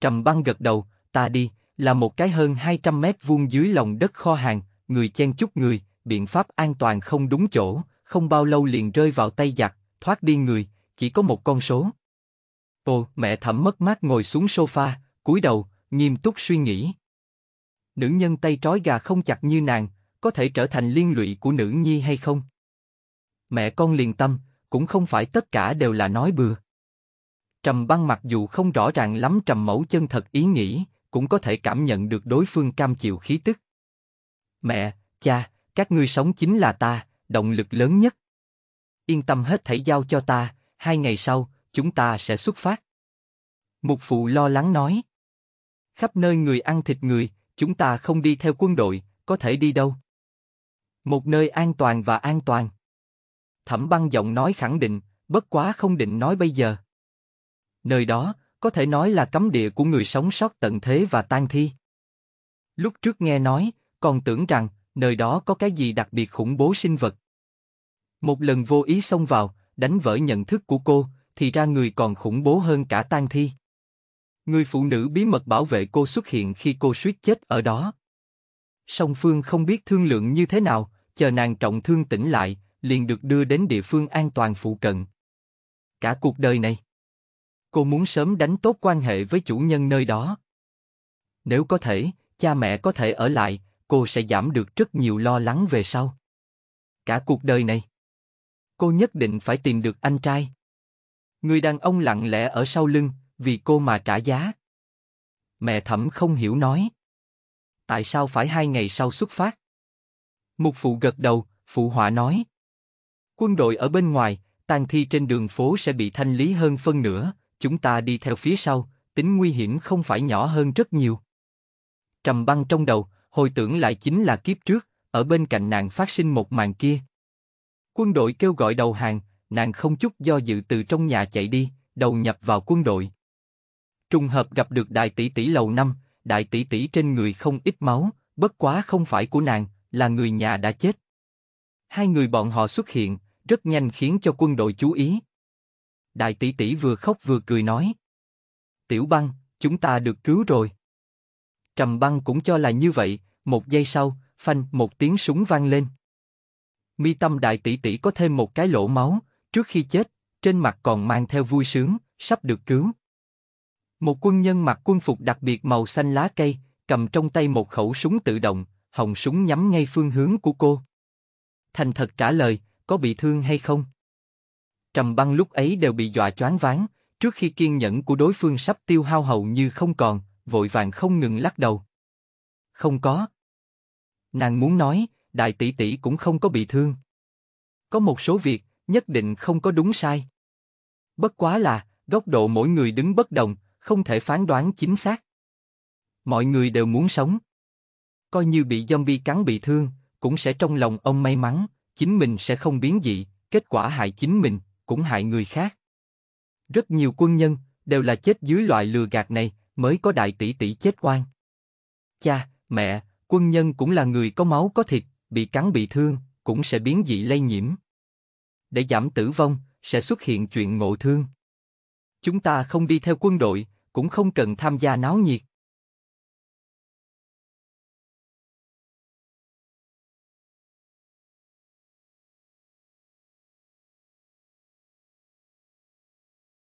Trầm băng gật đầu, ta đi, là một cái hơn 200 mét vuông dưới lòng đất kho hàng, người chen chúc người, biện pháp an toàn không đúng chỗ, không bao lâu liền rơi vào tay giặc, thoát đi người, chỉ có một con số. Ồ, mẹ thẩm mất mát ngồi xuống sofa, cúi đầu, nghiêm túc suy nghĩ. Nữ nhân tay trói gà không chặt như nàng, có thể trở thành liên lụy của nữ nhi hay không? Mẹ con liền tâm, cũng không phải tất cả đều là nói bừa. Trầm băng mặc dù không rõ ràng lắm trầm mẫu chân thật ý nghĩ, cũng có thể cảm nhận được đối phương cam chịu khí tức. Mẹ, cha, các ngươi sống chính là ta, động lực lớn nhất. Yên tâm hết thảy giao cho ta, hai ngày sau, chúng ta sẽ xuất phát. Mục phụ lo lắng nói. Khắp nơi người ăn thịt người, chúng ta không đi theo quân đội, có thể đi đâu? Một nơi an toàn và an toàn. Thẩm băng giọng nói khẳng định, bất quá không định nói bây giờ. Nơi đó, có thể nói là cấm địa của người sống sót tận thế và tan thi. Lúc trước nghe nói, còn tưởng rằng nơi đó có cái gì đặc biệt khủng bố sinh vật. Một lần vô ý xông vào, đánh vỡ nhận thức của cô, thì ra người còn khủng bố hơn cả tan thi. Người phụ nữ bí mật bảo vệ cô xuất hiện khi cô suýt chết ở đó. Song Phương không biết thương lượng như thế nào, chờ nàng trọng thương tỉnh lại, liền được đưa đến địa phương an toàn phụ cận. Cả cuộc đời này Cô muốn sớm đánh tốt quan hệ với chủ nhân nơi đó. Nếu có thể, cha mẹ có thể ở lại, cô sẽ giảm được rất nhiều lo lắng về sau. Cả cuộc đời này, cô nhất định phải tìm được anh trai. Người đàn ông lặng lẽ ở sau lưng, vì cô mà trả giá. Mẹ thẩm không hiểu nói. Tại sao phải hai ngày sau xuất phát? Mục phụ gật đầu, phụ họa nói. Quân đội ở bên ngoài, tàn thi trên đường phố sẽ bị thanh lý hơn phân nửa, chúng ta đi theo phía sau, tính nguy hiểm không phải nhỏ hơn rất nhiều. Trầm băng trong đầu, hồi tưởng lại chính là kiếp trước, ở bên cạnh nàng phát sinh một màn kia. Quân đội kêu gọi đầu hàng, nàng không chút do dự từ trong nhà chạy đi, đầu nhập vào quân đội. Trùng hợp gặp được đại tỷ tỷ lầu năm, đại tỷ tỷ trên người không ít máu, bất quá không phải của nàng, là người nhà đã chết. Hai người bọn họ xuất hiện, rất nhanh khiến cho quân đội chú ý, Đại tỷ tỷ vừa khóc vừa cười nói. Tiểu băng, chúng ta được cứu rồi. Trầm băng cũng cho là như vậy, một giây sau, phanh một tiếng súng vang lên. Mi tâm đại tỷ tỷ có thêm một cái lỗ máu, trước khi chết, trên mặt còn mang theo vui sướng, sắp được cứu. Một quân nhân mặc quân phục đặc biệt màu xanh lá cây, cầm trong tay một khẩu súng tự động, hồng súng nhắm ngay phương hướng của cô. Thành thật trả lời, có bị thương hay không? Trầm băng lúc ấy đều bị dọa choáng váng, trước khi kiên nhẫn của đối phương sắp tiêu hao hầu như không còn, vội vàng không ngừng lắc đầu. Không có. Nàng muốn nói, đại tỷ tỷ cũng không có bị thương. Có một số việc, nhất định không có đúng sai. Bất quá là, góc độ mỗi người đứng bất đồng, không thể phán đoán chính xác. Mọi người đều muốn sống. Coi như bị zombie cắn bị thương, cũng sẽ trong lòng ông may mắn, chính mình sẽ không biến dị, kết quả hại chính mình, cũng hại người khác. Rất nhiều quân nhân, đều là chết dưới loại lừa gạt này, mới có đại tỷ tỷ chết oan. Cha, mẹ, quân nhân cũng là người có máu có thịt, bị cắn bị thương, cũng sẽ biến dị lây nhiễm. Để giảm tử vong, sẽ xuất hiện chuyện ngộ thương. Chúng ta không đi theo quân đội, cũng không cần tham gia náo nhiệt.